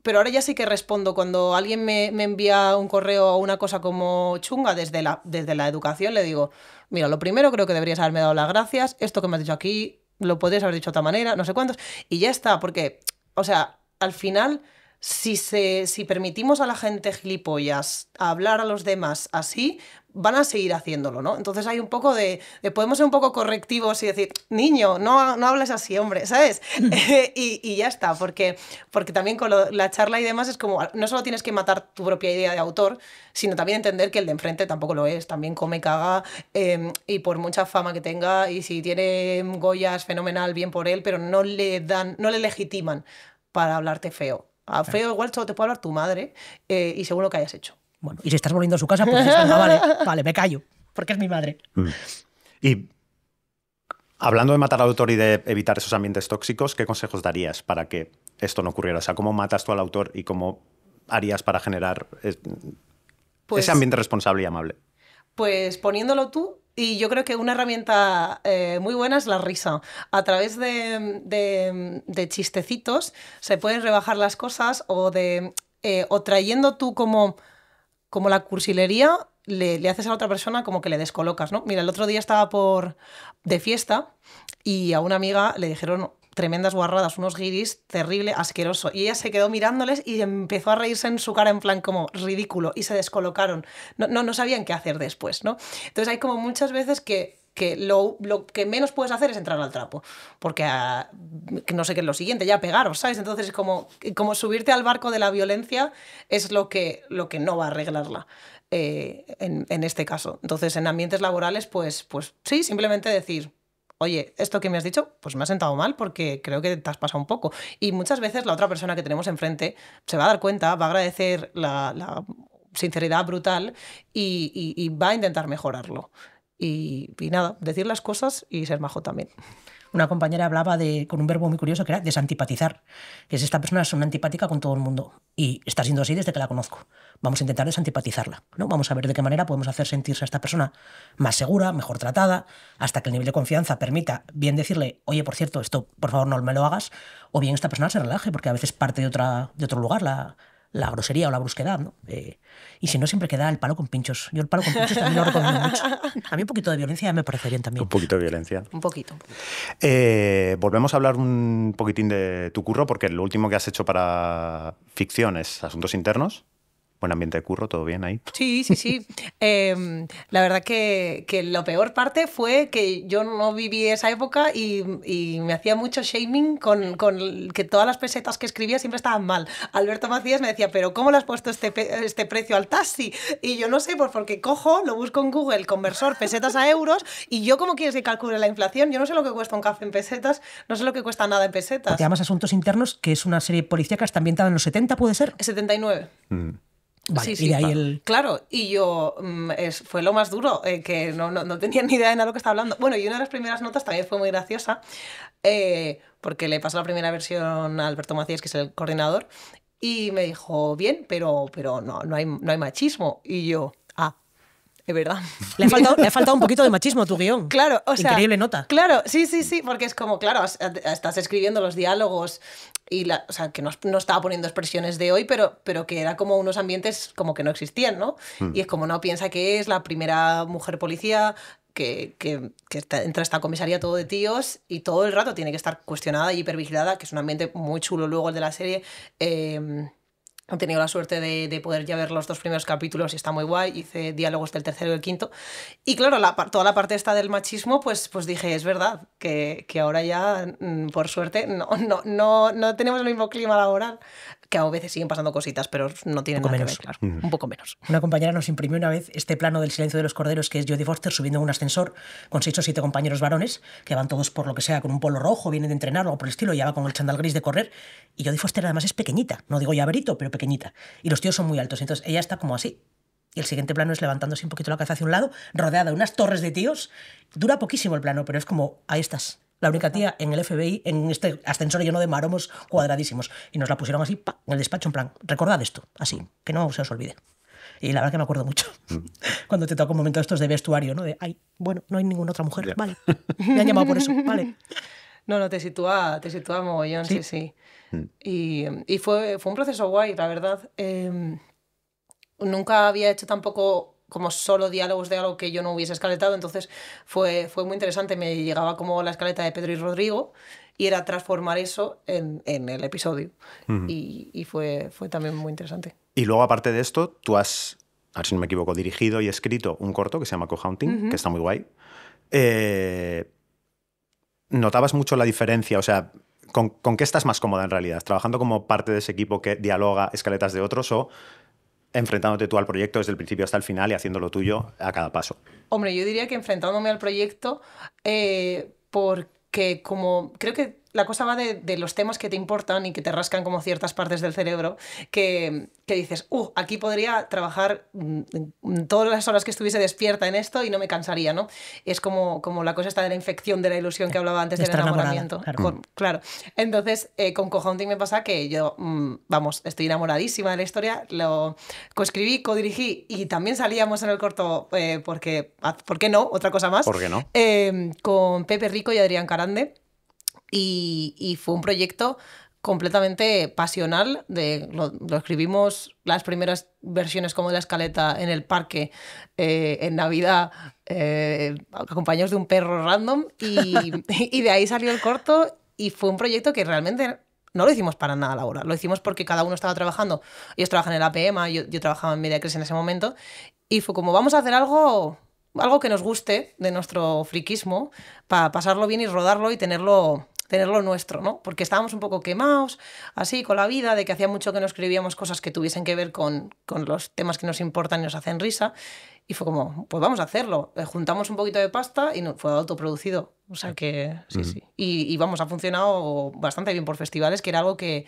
pero ahora ya sí que respondo. Cuando alguien me, envía un correo o una cosa como chunga desde la, desde la educación, le digo, mira, lo primero creo que deberías haberme dado las gracias, esto que me has dicho aquí lo podrías haber dicho de otra manera, no sé cuántos, y ya está, porque, o sea, al final, si, se, si permitimos a la gente gilipollas hablar a los demás así, van a seguir haciéndolo, ¿no? Entonces hay un poco de, podemos ser un poco correctivos y decir, niño, no, no hables así, hombre, ¿sabes? Mm. <laughs> y, ya está, porque, porque también con la charla y demás es como, no solo tienes que matar tu propia idea de autor, sino también entender que el de enfrente tampoco lo es, también come, caga, em, y por mucha fama que tenga, y si tiene Goyas, fenomenal, bien por él, pero no le dan, no le legitiman para hablarte feo. A feo igual solo te puede hablar tu madre eh, y según lo que hayas hecho. Bueno, y si estás volviendo a su casa, pues vale, <laughs> vale, me callo, porque es mi madre. Mm. Y hablando de matar al autor y de evitar esos ambientes tóxicos, ¿qué consejos darías para que esto no ocurriera? O sea, ¿cómo matas tú al autor y cómo harías para generar pues ese ambiente responsable y amable? Pues poniéndolo tú y yo creo que una herramienta eh, muy buena es la risa. A través de, chistecitos se pueden rebajar las cosas o de eh, o trayendo tú como como la cursilería le, haces a la otra persona como que le descolocas, ¿no? Mira, el otro día estaba por de fiesta y a una amiga le dijeron tremendas guarradas, unos giris terrible, asqueroso. Y ella se quedó mirándoles y empezó a reírse en su cara en plan como ridículo y se descolocaron. No, no, no sabían qué hacer después, ¿no? Entonces hay como muchas veces que que lo, que menos puedes hacer es entrar al trapo, porque no sé qué es lo siguiente, ya pegaros, ¿sabes? Entonces como, como subirte al barco de la violencia es lo que, lo que no va a arreglarla. Eh, en, este caso. Entonces, en ambientes laborales, pues, pues sí, simplemente decir, oye, esto que me has dicho, pues me ha sentado mal porque creo que te has pasado un poco. Y muchas veces la otra persona que tenemos enfrente se va a dar cuenta, va a agradecer la, sinceridad brutal y va a intentar mejorarlo. Y, nada, decir las cosas y ser majo también. Una compañera hablaba de, con un verbo muy curioso que era desantipatizar, que es esta persona es una antipática con todo el mundo y está siendo así desde que la conozco. Vamos a intentar desantipatizarla, ¿no? Vamos a ver de qué manera podemos hacer sentirse a esta persona más segura, mejor tratada, hasta que el nivel de confianza permita bien decirle, oye, por cierto, esto por favor no me lo hagas, o bien esta persona se relaje, porque a veces parte de, otra, de otro lugar la, la grosería o la brusquedad, ¿no? Eh, y si no, siempre queda el palo con pinchos. Yo el palo con pinchos también lo recomiendo mucho. A mí un poquito de violencia me parece bien también. Un poquito de violencia. Un poquito. Eh, volvemos a hablar un poquitín de tu curro, porque lo último que has hecho para ficción es Asuntos Internos buen ambiente de curro, todo bien ahí. Sí, sí, sí. <laughs> Em, la verdad que, que peor parte fue que yo no viví esa época y, me hacía mucho shaming con, que todas las pesetas que escribía siempre estaban mal. Alberto Macías me decía, pero ¿cómo le has puesto este, este, precio al taxi? Y yo no sé, pues porque cojo, lo busco en Google, conversor, pesetas a euros, y yo como quieres que calcule la inflación, yo no sé lo que cuesta un café en pesetas, no sé lo que cuesta nada en pesetas. Y además Asuntos Internos, que es una serie policíaca, está ambientada en los 70, ¿puede ser? 79 sí, y el... Claro, y yo, mm, fue lo más duro, eh, que no, no, tenía ni idea de nada de lo que estaba hablando. Bueno, y una de las primeras notas también fue muy graciosa, eh, porque le pasó la primera versión a Alberto Macías, que es el coordinador, y me dijo, bien, pero, pero no, no, hay, no hay machismo. Y yo, ah, es verdad. <laughs> Le ha, faltado, le un poquito de machismo a tu guión. Claro, o sea. Increíble nota. Claro, sí, sí, sí, porque es como, claro, estás escribiendo los diálogos y la, o sea, que no, no, estaba poniendo expresiones de hoy, pero, pero que era como unos ambientes como que no existían, ¿no? Hmm. Y es como, no, piensa que es la primera mujer policía, que, que, que entra a esta comisaría todo de tíos y todo el rato tiene que estar cuestionada y hipervigilada, que es un ambiente muy chulo luego el de la serie. Em, He tenido la suerte de, de, poder ya ver los dos primeros capítulos y está muy guay. Hice diálogos del tercero y el quinto. Y claro, la, toda la parte esta del machismo, pues, pues dije, es verdad, que, que ahora ya, mm, por suerte, no, no, no, no tenemos el mismo clima laboral que a veces siguen pasando cositas, pero no tienen nada que ver, Un poco menos. Una compañera nos imprimió una vez este plano del silencio de los corderos, que es Jodie Foster subiendo un ascensor con seis o siete compañeros varones, que van todos por lo que sea, con un polo rojo, vienen de entrenar o por el estilo, ya va con el chandal gris de correr. Y Jodie Foster además es pequeñita, no digo llaverito, pero pequeñita. Y los tíos son muy altos, entonces ella está como así, y el siguiente plano es levantándose un poquito la cabeza hacia un lado, rodeada de unas torres de tíos. Dura poquísimo el plano, pero es como, ahí estás la única tía en el FBI, en este ascensor lleno de maromos cuadradísimos. Y nos la pusieron así, en el despacho, en plan, recordad esto, así, que no se os olvide. Y la verdad que me acuerdo mucho. Mm. <laughs> Cuando te toca un momento estos de vestuario, ¿no? De, ay, bueno, no hay ninguna otra mujer. Vale. <laughs> Me han llamado por eso. Vale. No, no, te sitúa, te sitúa mogollón, sí, sí. Mm. Y, fue, fue un proceso guay, la verdad. Em, nunca había hecho tampoco como solo diálogos de algo que yo no hubiese escaletado, entonces fue, fue muy interesante, me llegaba como la escaleta de Pedro y Rodrigo y era transformar eso en, el episodio y, fue, fue también muy interesante. Y luego aparte de esto, tú has, a ver si no me equivoco, dirigido y escrito un corto que se llama Co-Hunting, que está muy guay. Eh, ¿Notabas mucho la diferencia? O sea, ¿con, ¿con qué estás más cómoda en realidad? ¿Trabajando como parte de ese equipo que dialoga escaletas de otros o enfrentándote tú al proyecto desde el principio hasta el final y haciendo lo tuyo a cada paso? Hombre, yo diría que enfrentándome al proyecto eh, porque como creo que la cosa va de, los temas que te importan y que te rascan como ciertas partes del cerebro, que, dices, uh, aquí podría trabajar mm, mm, todas las horas que estuviese despierta en esto y no me cansaría, ¿no? Es como, como la cosa esta de la infección de la ilusión que hablaba antes del enamoramiento. Claro. Entonces, eh, con Cohaunting me pasa que yo, mm, vamos, estoy enamoradísima de la historia, lo coescribí, codirigí y también salíamos en el corto, eh, porque, ah, ¿por qué no? Otra cosa más. ¿Por no? Em, con Pepe Rico y Adrián Carande y, fue un proyecto completamente pasional. lo, escribimos las primeras versiones como de la escaleta en el parque eh, en Navidad, eh, acompañados de un perro random, <laughs> <laughs> y, de ahí salió el corto y fue un proyecto que realmente... No lo hicimos para nada, la hora, Lo hicimos porque cada uno estaba trabajando. Ellos trabajan en el PMA, e, yo, trabajaba en Mediacres en ese momento. Y fue como, vamos a hacer algo algo que nos guste de nuestro friquismo para pasarlo bien y rodarlo y tenerlo tenerlo lo nuestro, ¿no? Porque estábamos un poco quemados, así, con la vida, de que hacía mucho que no escribíamos cosas que tuviesen que ver con, con los temas que nos importan y nos hacen risa. Y fue como, pues vamos a hacerlo. Eh, juntamos un poquito de pasta y fue autoproducido. O sea ah. que sí, sí. Y, y, vamos, ha funcionado bastante bien por festivales, que era algo que,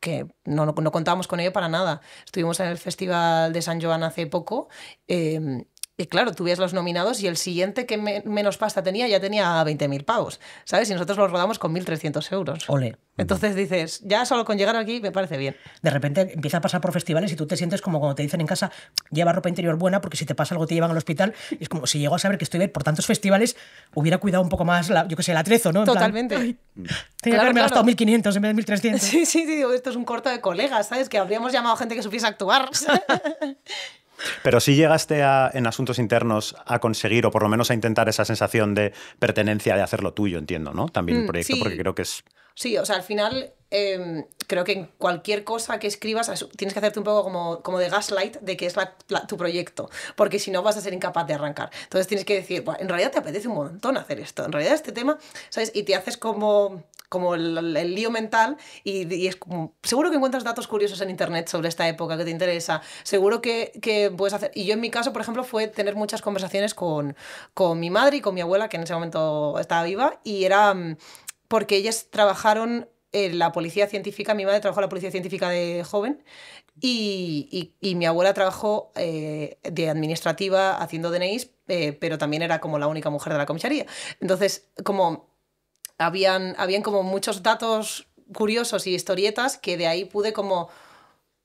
que no, no, contábamos con ello para nada. Estuvimos en el Festival de San Joan hace poco. Eh, y claro, tú los nominados y el siguiente que menos pasta tenía ya tenía 20.000 pavos, ¿sabes? Y nosotros los rodamos con 1.300 euros. Ole. Entonces dices, ya solo con llegar aquí me parece bien. De repente empieza a pasar por festivales y tú te sientes como cuando te dicen en casa, lleva ropa interior buena porque si te pasa algo te llevan al hospital. es como si llego a saber que estoy por tantos festivales, hubiera cuidado un poco más, yo que sé, el atrezo, ¿no? Totalmente. Mm. Tenía que haberme gastado 1.500 en vez de 1.300. Sí, sí, digo, esto es un corto de colegas, ¿sabes? Que habríamos llamado a gente que supiese actuar. <laughs> Pero si sí llegaste a, en asuntos internos a conseguir, o por lo menos a intentar esa sensación de pertenencia, de hacerlo tuyo, entiendo, ¿no? También el mm, proyecto, porque creo que es... Sí, o sea, al final em, creo que en cualquier cosa que escribas tienes que hacerte un poco como, de gaslight de que es tu proyecto, porque si no vas a ser incapaz de arrancar. Entonces tienes que decir, en realidad te apetece un montón hacer esto, en realidad este tema, ¿sabes? Y te haces como como el, lío mental y, es como, seguro que encuentras datos curiosos en internet sobre esta época que te interesa, seguro que, puedes hacer, y yo en mi caso, por ejemplo, fue tener muchas conversaciones con, con mi madre y con mi abuela, que en ese momento estaba viva, y era mm, porque ellas trabajaron en la policía científica, mi madre trabajó en la policía científica de joven y, y, mi abuela trabajó eh, de administrativa haciendo DNIs, eh, pero también era como la única mujer de la comisaría. Entonces, como habían, habían como muchos datos curiosos y historietas que de ahí pude como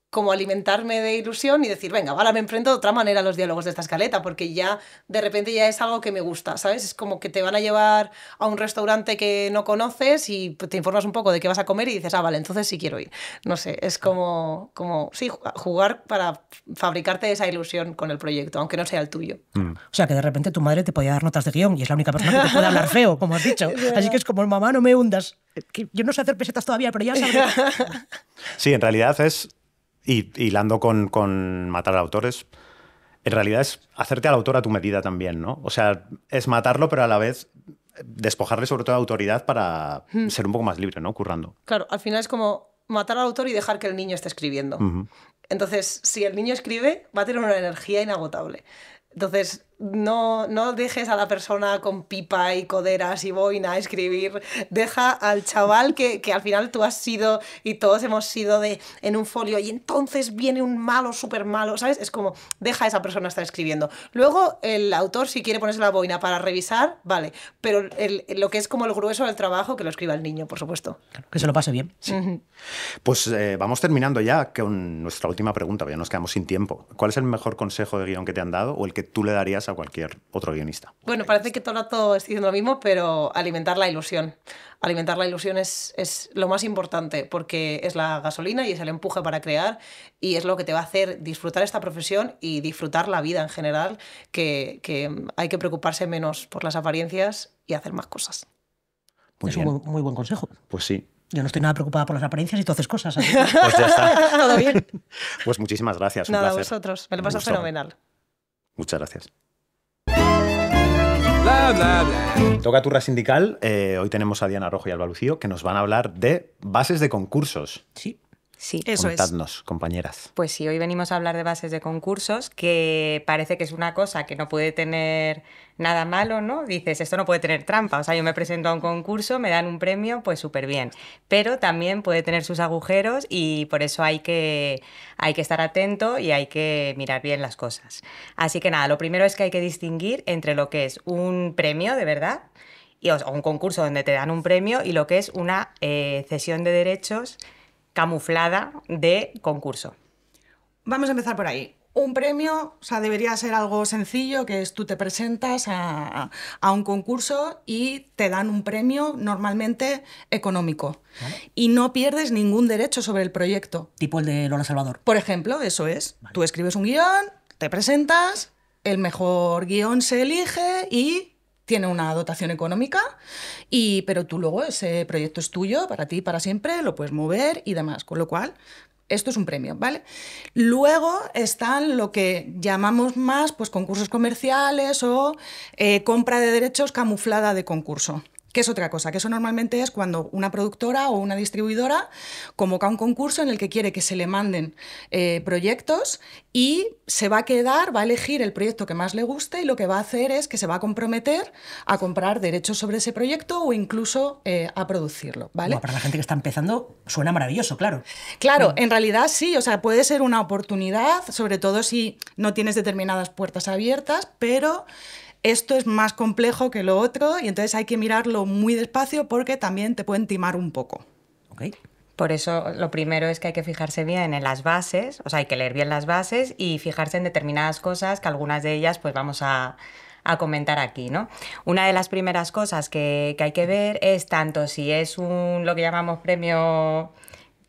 como alimentarme de ilusión y decir, venga, vale, me enfrento de otra manera a los diálogos de esta escaleta, porque ya de repente ya es algo que me gusta, ¿sabes? Es como que te van a llevar a un restaurante que no conoces y te informas un poco de qué vas a comer y dices, ah, vale, entonces sí quiero ir. No sé, es ah. como, como sí, jugar para fabricarte esa ilusión con el proyecto, aunque no sea el tuyo. Mm. O sea, que de repente tu madre te podía dar notas de guión y es la única persona que te puede hablar feo, como has dicho. <laughs> Así que es como, mamá, no me hundas. Yo no sé hacer pesetas todavía, pero ya sabes. <laughs> Sí, en realidad es y hilando con, con matar a autores, en realidad es hacerte al autor a tu medida también, ¿no? O sea, es matarlo, pero a la vez despojarle sobre todo autoridad para hmm. ser un poco más libre, ¿no? Currando. Claro, al final es como matar al autor y dejar que el niño esté escribiendo. Entonces, si el niño escribe, va a tener una energía inagotable. Entonces, no, no dejes a la persona con pipa y coderas y boina a escribir. Deja al chaval que, al final tú has sido y todos hemos sido de en un folio y entonces viene un malo, súper malo, ¿sabes? Es como, deja a esa persona estar escribiendo. Luego el autor, si quiere ponerse la boina para revisar, vale. Pero lo que es como el grueso del trabajo, que lo escriba el niño, por supuesto. que se lo pase bien. Pues eh, vamos terminando ya con nuestra última pregunta, ya nos quedamos sin tiempo. ¿Cuál es el mejor consejo de guión que te han dado o el que tú le darías a cualquier otro guionista. Bueno, pues. parece que todo el rato estoy diciendo lo mismo, pero alimentar la ilusión. Alimentar la ilusión es, lo más importante porque es la gasolina y es el empuje para crear y es lo que te va a hacer disfrutar esta profesión y disfrutar la vida en general, que, hay que preocuparse menos por las apariencias y hacer más cosas. Muy es un muy buen consejo. Pues sí, yo no estoy nada preocupada por las apariencias y tú haces cosas. <laughs> Pues ya está. <laughs> Todo bien. Pues muchísimas gracias. Un nada, a vosotros. Me lo pasó fenomenal. Muchas gracias. Toca Turra Sindical. Eh, hoy tenemos a Diana Rojo y Alba Lucío que nos van a hablar de bases de concursos. Sí. Sí, Contadnos, compañeras. Pues sí, hoy venimos a hablar de bases de concursos, que parece que es una cosa que no puede tener nada malo, ¿no? Dices, esto no puede tener trampa. O sea, yo me presento a un concurso, me dan un premio, pues súper bien. Pero también puede tener sus agujeros y por eso hay que, hay que estar atento y hay que mirar bien las cosas. Así que nada, lo primero es que hay que distinguir entre lo que es un premio de verdad y, o un concurso donde te dan un premio y lo que es una eh, cesión de derechos camuflada de concurso. Vamos a empezar por ahí. Un premio, o sea, debería ser algo sencillo, que es tú te presentas a, un concurso y te dan un premio normalmente económico. Y no pierdes ningún derecho sobre el proyecto. Tipo el de Lola Salvador. Por ejemplo, eso es. Tú escribes un guión, te presentas, el mejor guión se elige y tiene una dotación económica, y, pero tú luego ese proyecto es tuyo, para ti, para siempre, lo puedes mover y demás. Con lo cual, esto es un premio, ¿vale? Luego están lo que llamamos más pues, concursos comerciales o eh, compra de derechos camuflada de concurso que es otra cosa, que eso normalmente es cuando una productora o una distribuidora convoca un concurso en el que quiere que se le manden eh, proyectos y se va a quedar, va a elegir el proyecto que más le guste y lo que va a hacer es que se va a comprometer a comprar derechos sobre ese proyecto o incluso eh, a producirlo, ¿vale? para la gente que está empezando suena maravilloso, claro. Claro, mm. en realidad sí, o sea, puede ser una oportunidad, sobre todo si no tienes determinadas puertas abiertas, pero esto es más complejo que lo otro y entonces hay que mirarlo muy despacio porque también te pueden timar un poco. Okay. Por eso lo primero es que hay que fijarse bien en las bases, o sea, hay que leer bien las bases y fijarse en determinadas cosas que algunas de ellas pues vamos a, comentar aquí, ¿no? Una de las primeras cosas que, que, hay que ver es tanto si es un lo que llamamos premio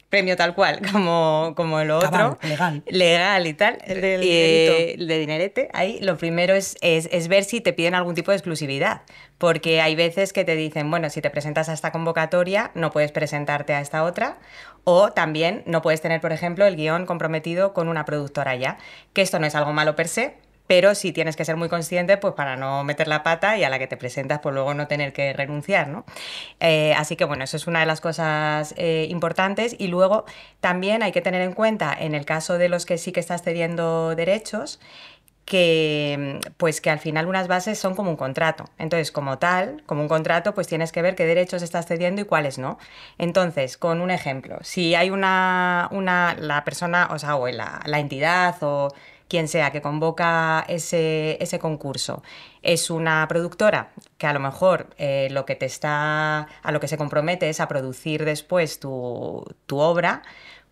premio tal cual <laughs> como, como lo otro. legal. Legal y tal. Eh, el eh, de, dinerete. Ahí lo primero es, es, es, ver si te piden algún tipo de exclusividad. Porque hay veces que te dicen, bueno, si te presentas a esta convocatoria, no puedes presentarte a esta otra. O también no puedes tener, por ejemplo, el guión comprometido con una productora ya. Que esto no es algo malo per se, pero sí tienes que ser muy consciente pues, para no meter la pata y a la que te presentas, pues luego no tener que renunciar. ¿no? Eh, así que bueno, eso es una de las cosas eh, importantes. Y luego también hay que tener en cuenta, en el caso de los que sí que estás cediendo derechos, que pues que al final unas bases son como un contrato. Entonces, como tal, como un contrato, pues tienes que ver qué derechos estás cediendo y cuáles no. Entonces, con un ejemplo, si hay una, la persona, o sea, o la entidad o quien sea que convoca ese, ese concurso es una productora que a lo mejor eh, lo que te está, a lo que se compromete es a producir después tu, tu obra,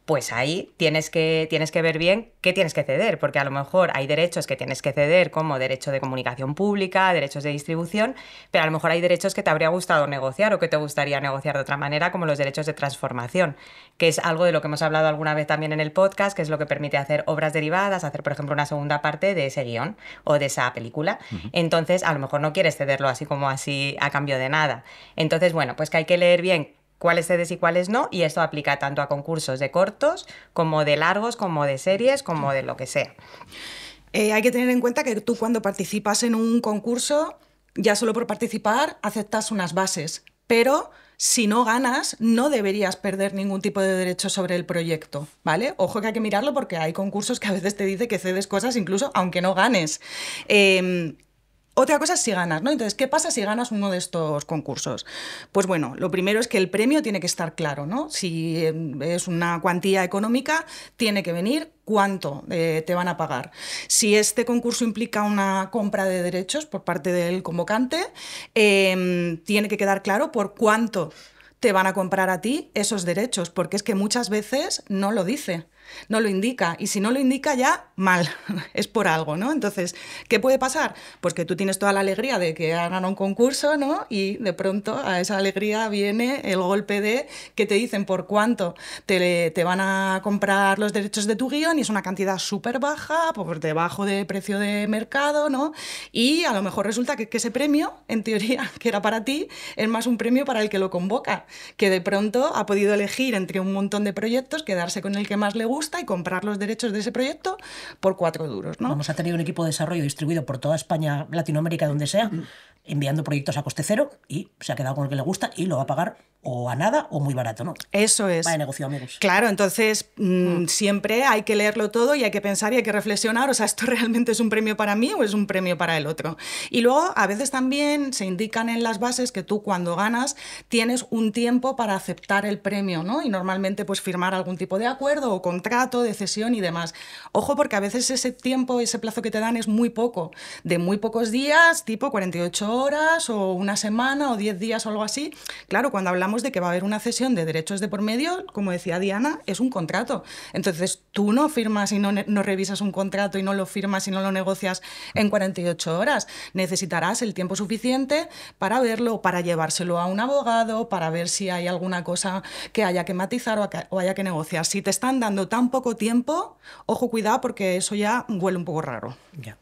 pues ahí tienes que, tienes que ver bien qué tienes que ceder, porque a lo mejor hay derechos que tienes que ceder, como derecho de comunicación pública, derechos de distribución, pero a lo mejor hay derechos que te habría gustado negociar o que te gustaría negociar de otra manera, como los derechos de transformación, que es algo de lo que hemos hablado alguna vez también en el podcast, que es lo que permite hacer obras derivadas, hacer, por ejemplo, una segunda parte de ese guión o de esa película. Entonces, a lo mejor no quieres cederlo así como así a cambio de nada. Entonces, bueno, pues que hay que leer bien cuáles cedes y cuáles no, y esto aplica tanto a concursos de cortos como de largos, como de series, como de lo que sea. Eh, hay que tener en cuenta que tú cuando participas en un concurso, ya solo por participar, aceptas unas bases, pero si no ganas, no deberías perder ningún tipo de derecho sobre el proyecto, ¿vale? Ojo que hay que mirarlo porque hay concursos que a veces te dice que cedes cosas incluso aunque no ganes. Em, otra cosa es si ganas, ¿no? Entonces, ¿qué pasa si ganas uno de estos concursos? Pues bueno, lo primero es que el premio tiene que estar claro, ¿no? Si eh, es una cuantía económica, tiene que venir cuánto eh, te van a pagar. Si este concurso implica una compra de derechos por parte del convocante, em, tiene que quedar claro por cuánto te van a comprar a ti esos derechos, porque es que muchas veces no lo dice no lo indica. Y si no lo indica ya, mal, <laughs> es por algo, ¿no? Entonces, ¿qué puede pasar? Pues que tú tienes toda la alegría de que hagan un concurso, ¿no? Y de pronto a esa alegría viene el golpe de que te dicen por cuánto te, van a comprar los derechos de tu guión y es una cantidad súper baja, por debajo de precio de mercado, ¿no? Y a lo mejor resulta que, que ese premio, en teoría, <laughs> que era para ti, es más un premio para el que lo convoca, que de pronto ha podido elegir entre un montón de proyectos, quedarse con el que más le gusta, gusta y comprar los derechos de ese proyecto por cuatro duros. ¿no? Vamos a tener un equipo de desarrollo distribuido por toda España, Latinoamérica, donde sea, mm enviando proyectos a coste cero y se ha quedado con el que le gusta y lo va a pagar o a nada o muy barato, ¿no? Eso es. Va de negocio, amigos. Claro, entonces mm, mm. siempre hay que leerlo todo y hay que pensar y hay que reflexionar, o sea, ¿esto <laughs> realmente es un premio para mí o es un premio para el otro? Y luego, a veces también se indican en las bases que tú cuando ganas tienes un tiempo para aceptar el premio, ¿no? Y normalmente pues firmar algún tipo de acuerdo o contrato de cesión y demás. Ojo, porque a veces ese tiempo, ese plazo que te dan es muy poco, de muy pocos días, tipo 48 horas o una semana o diez días o algo así. Claro, cuando hablamos de que va a haber una cesión de derechos de por medio, como decía Diana, es un contrato. Entonces tú no firmas y no, revisas un contrato y no lo firmas y no lo negocias en 48 horas. Necesitarás el tiempo suficiente para verlo, para llevárselo a un abogado, para ver si hay alguna cosa que haya que matizar o, que, o haya que negociar. Si te están dando tan poco tiempo, ojo, cuidado, porque eso ya huele un poco raro. Ya.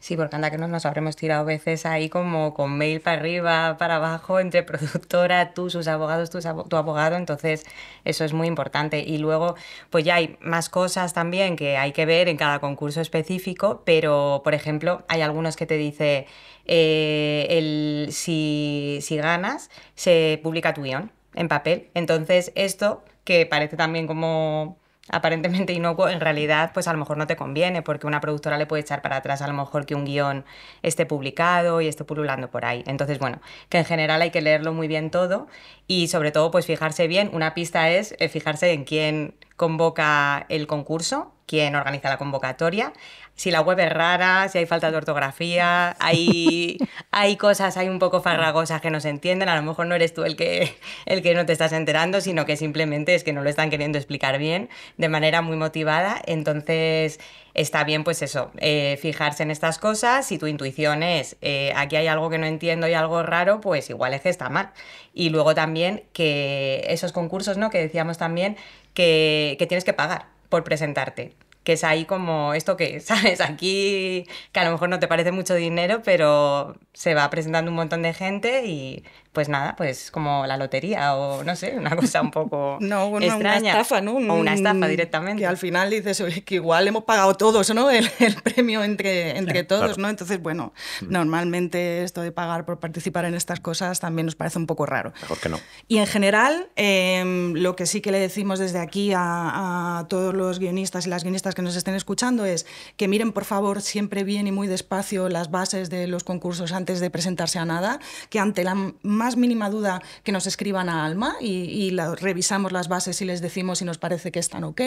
Sí, porque anda que nos, nos habremos tirado veces ahí como con mail para arriba, para abajo, entre <laughs> productora, tú, sus abogados, tu abogado, entonces eso es muy importante. Y luego, pues ya hay más cosas también que hay que ver en cada concurso específico, pero por ejemplo, hay algunos que te dice, eh, el, si, si ganas, se publica tu guión en papel. Entonces esto, que parece también como aparentemente inocuo, en realidad pues a lo mejor no te conviene porque una productora le puede echar para atrás a lo mejor que un guión esté publicado y esté pululando por ahí. Entonces, bueno, que en general hay que leerlo muy bien todo y sobre todo pues fijarse bien, una pista es eh, fijarse en quién convoca el concurso, quién organiza la convocatoria, si la web es rara, si hay falta de ortografía, hay, <laughs> hay cosas, hay un poco farragosas que no se entienden, a lo mejor no eres tú el que, el que no te estás enterando, sino que simplemente es que no lo están queriendo explicar bien de manera muy motivada. Entonces, está bien, pues eso, eh, fijarse en estas cosas. Si tu intuición es eh, aquí hay algo que no entiendo y algo raro, pues igual es que está mal. Y luego también que esos concursos, ¿no? Que decíamos también que, que tienes que pagar por presentarte que es ahí como esto que, <laughs> ¿sabes? Aquí, que a lo mejor no te parece mucho dinero, pero se va presentando un montón de gente y pues nada, pues como la lotería o no sé, una cosa un poco <laughs> no, extraña. Una estafa, ¿no? o una estafa directamente. al final dices, que igual hemos pagado todos, ¿no? El, premio entre, entre todos, ¿no? Entonces, bueno, mm. normalmente esto de pagar por participar en estas cosas también nos parece un poco raro. Mejor que no. Y en general, em, lo que sí que le decimos desde aquí a, a todos los guionistas y las guionistas que nos estén escuchando es que miren, por favor, siempre bien y muy despacio las bases de los concursos antes de presentarse a nada, que ante la más mínima duda que nos escriban a Alma y, revisamos las bases y les decimos si nos parece que están ok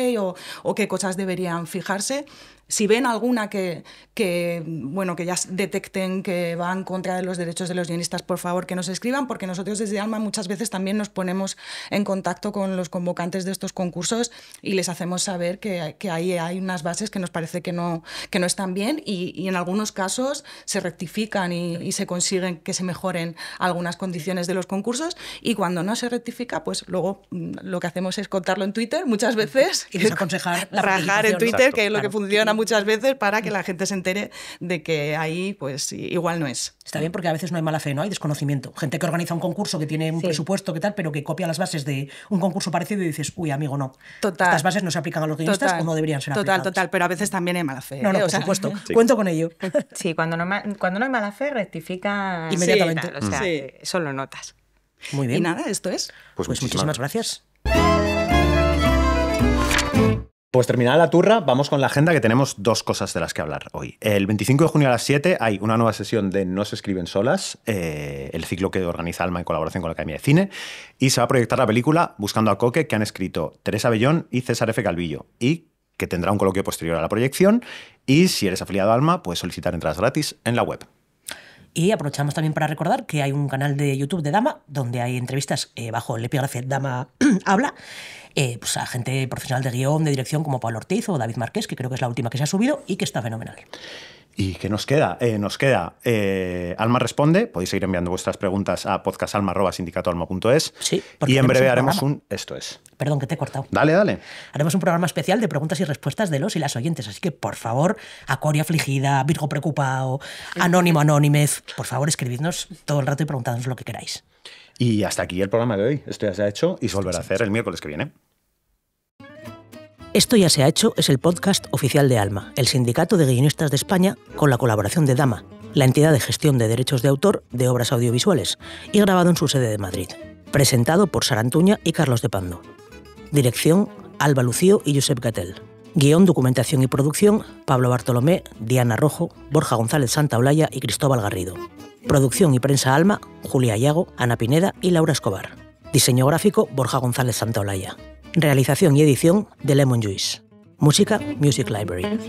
o qué cosas deberían fijarse. Si ven alguna que, que, bueno, que ya detecten que va en contra de los derechos de los guionistas, por favor que nos escriban, porque nosotros desde Alma muchas veces también nos ponemos en contacto con los convocantes de estos concursos y les hacemos saber que, ahí hay unas bases que nos parece que no, que no están bien y, en algunos casos se rectifican y, se consiguen que se mejoren algunas condiciones de los concursos y cuando no se rectifica, pues luego mm, lo que hacemos es contarlo en Twitter muchas veces. Y desaconsejar. Rajar en Twitter, que es lo que funciona muchas veces para que la gente se entere de que ahí pues igual no es. Está bien porque a veces no hay mala fe, ¿no? Hay desconocimiento. Gente que organiza un concurso que tiene un presupuesto, que tal, pero que copia las bases de un concurso parecido y dices, uy, amigo, no. Total. Estas bases no se aplican a los guionistas como o no deberían ser total, aplicadas. Total, total, pero a veces también hay mala fe. No, no, ¿eh? por supuesto. <laughs> Cuento con ello. <laughs> Sí, cuando no, cuando no hay mala fe, rectifica <laughs> inmediatamente. o sea, solo notas. Muy bien. Y nada, esto es. Pues, pues muchísimas, muchísimas gracias. Pues terminada la turra, vamos con la agenda que tenemos dos cosas de las que hablar hoy. El 25 de junio a las 7 hay una nueva sesión de No se escriben solas, eh, el ciclo que organiza Alma en colaboración con la Academia de Cine, y se va a proyectar la película Buscando a Coque que han escrito Teresa Bellón y César F. Calvillo, y que tendrá un coloquio posterior a la proyección, y si eres afiliado a Alma, puedes solicitar entradas gratis en la web. Y aprovechamos también para recordar que hay un canal de YouTube de Dama, donde hay entrevistas eh, bajo el epígrafe Dama <clears throat> habla. Eh, pues, a gente profesional de guión, de dirección como Pablo Ortiz o David Marqués, que creo que es la última que se ha subido y que está fenomenal. ¿Y qué nos queda? Eh, nos queda eh, Alma Responde. Podéis seguir enviando vuestras preguntas a podcastalma.es Sí, y en breve haremos un. Esto es. Perdón, que te he cortado. Dale, dale. Haremos un programa especial de preguntas y respuestas de los y las oyentes. Así que, por favor, Acoria Afligida, Virgo Preocupado, Anónimo Anónimes, por favor, escribidnos todo el rato y preguntadnos lo que queráis. Y hasta aquí el programa de hoy. Esto ya se ha hecho y se volverá a hacer el miércoles que viene. Esto ya se ha hecho es el podcast oficial de Alma, el Sindicato de Guionistas de España, con la colaboración de Dama, la entidad de gestión de derechos de autor de obras audiovisuales, y grabado en su sede de Madrid. Presentado por Sarantuña y Carlos de Pando. Dirección: Alba Lucio y Josep Gatel. Guión, documentación y producción: Pablo Bartolomé, Diana Rojo, Borja González Santaolalla y Cristóbal Garrido. Producción y prensa Alma: Julia Ayago, Ana Pineda y Laura Escobar. Diseño gráfico: Borja González Santaolalla. Realización y edición de Lemon Juice. Música Music Library.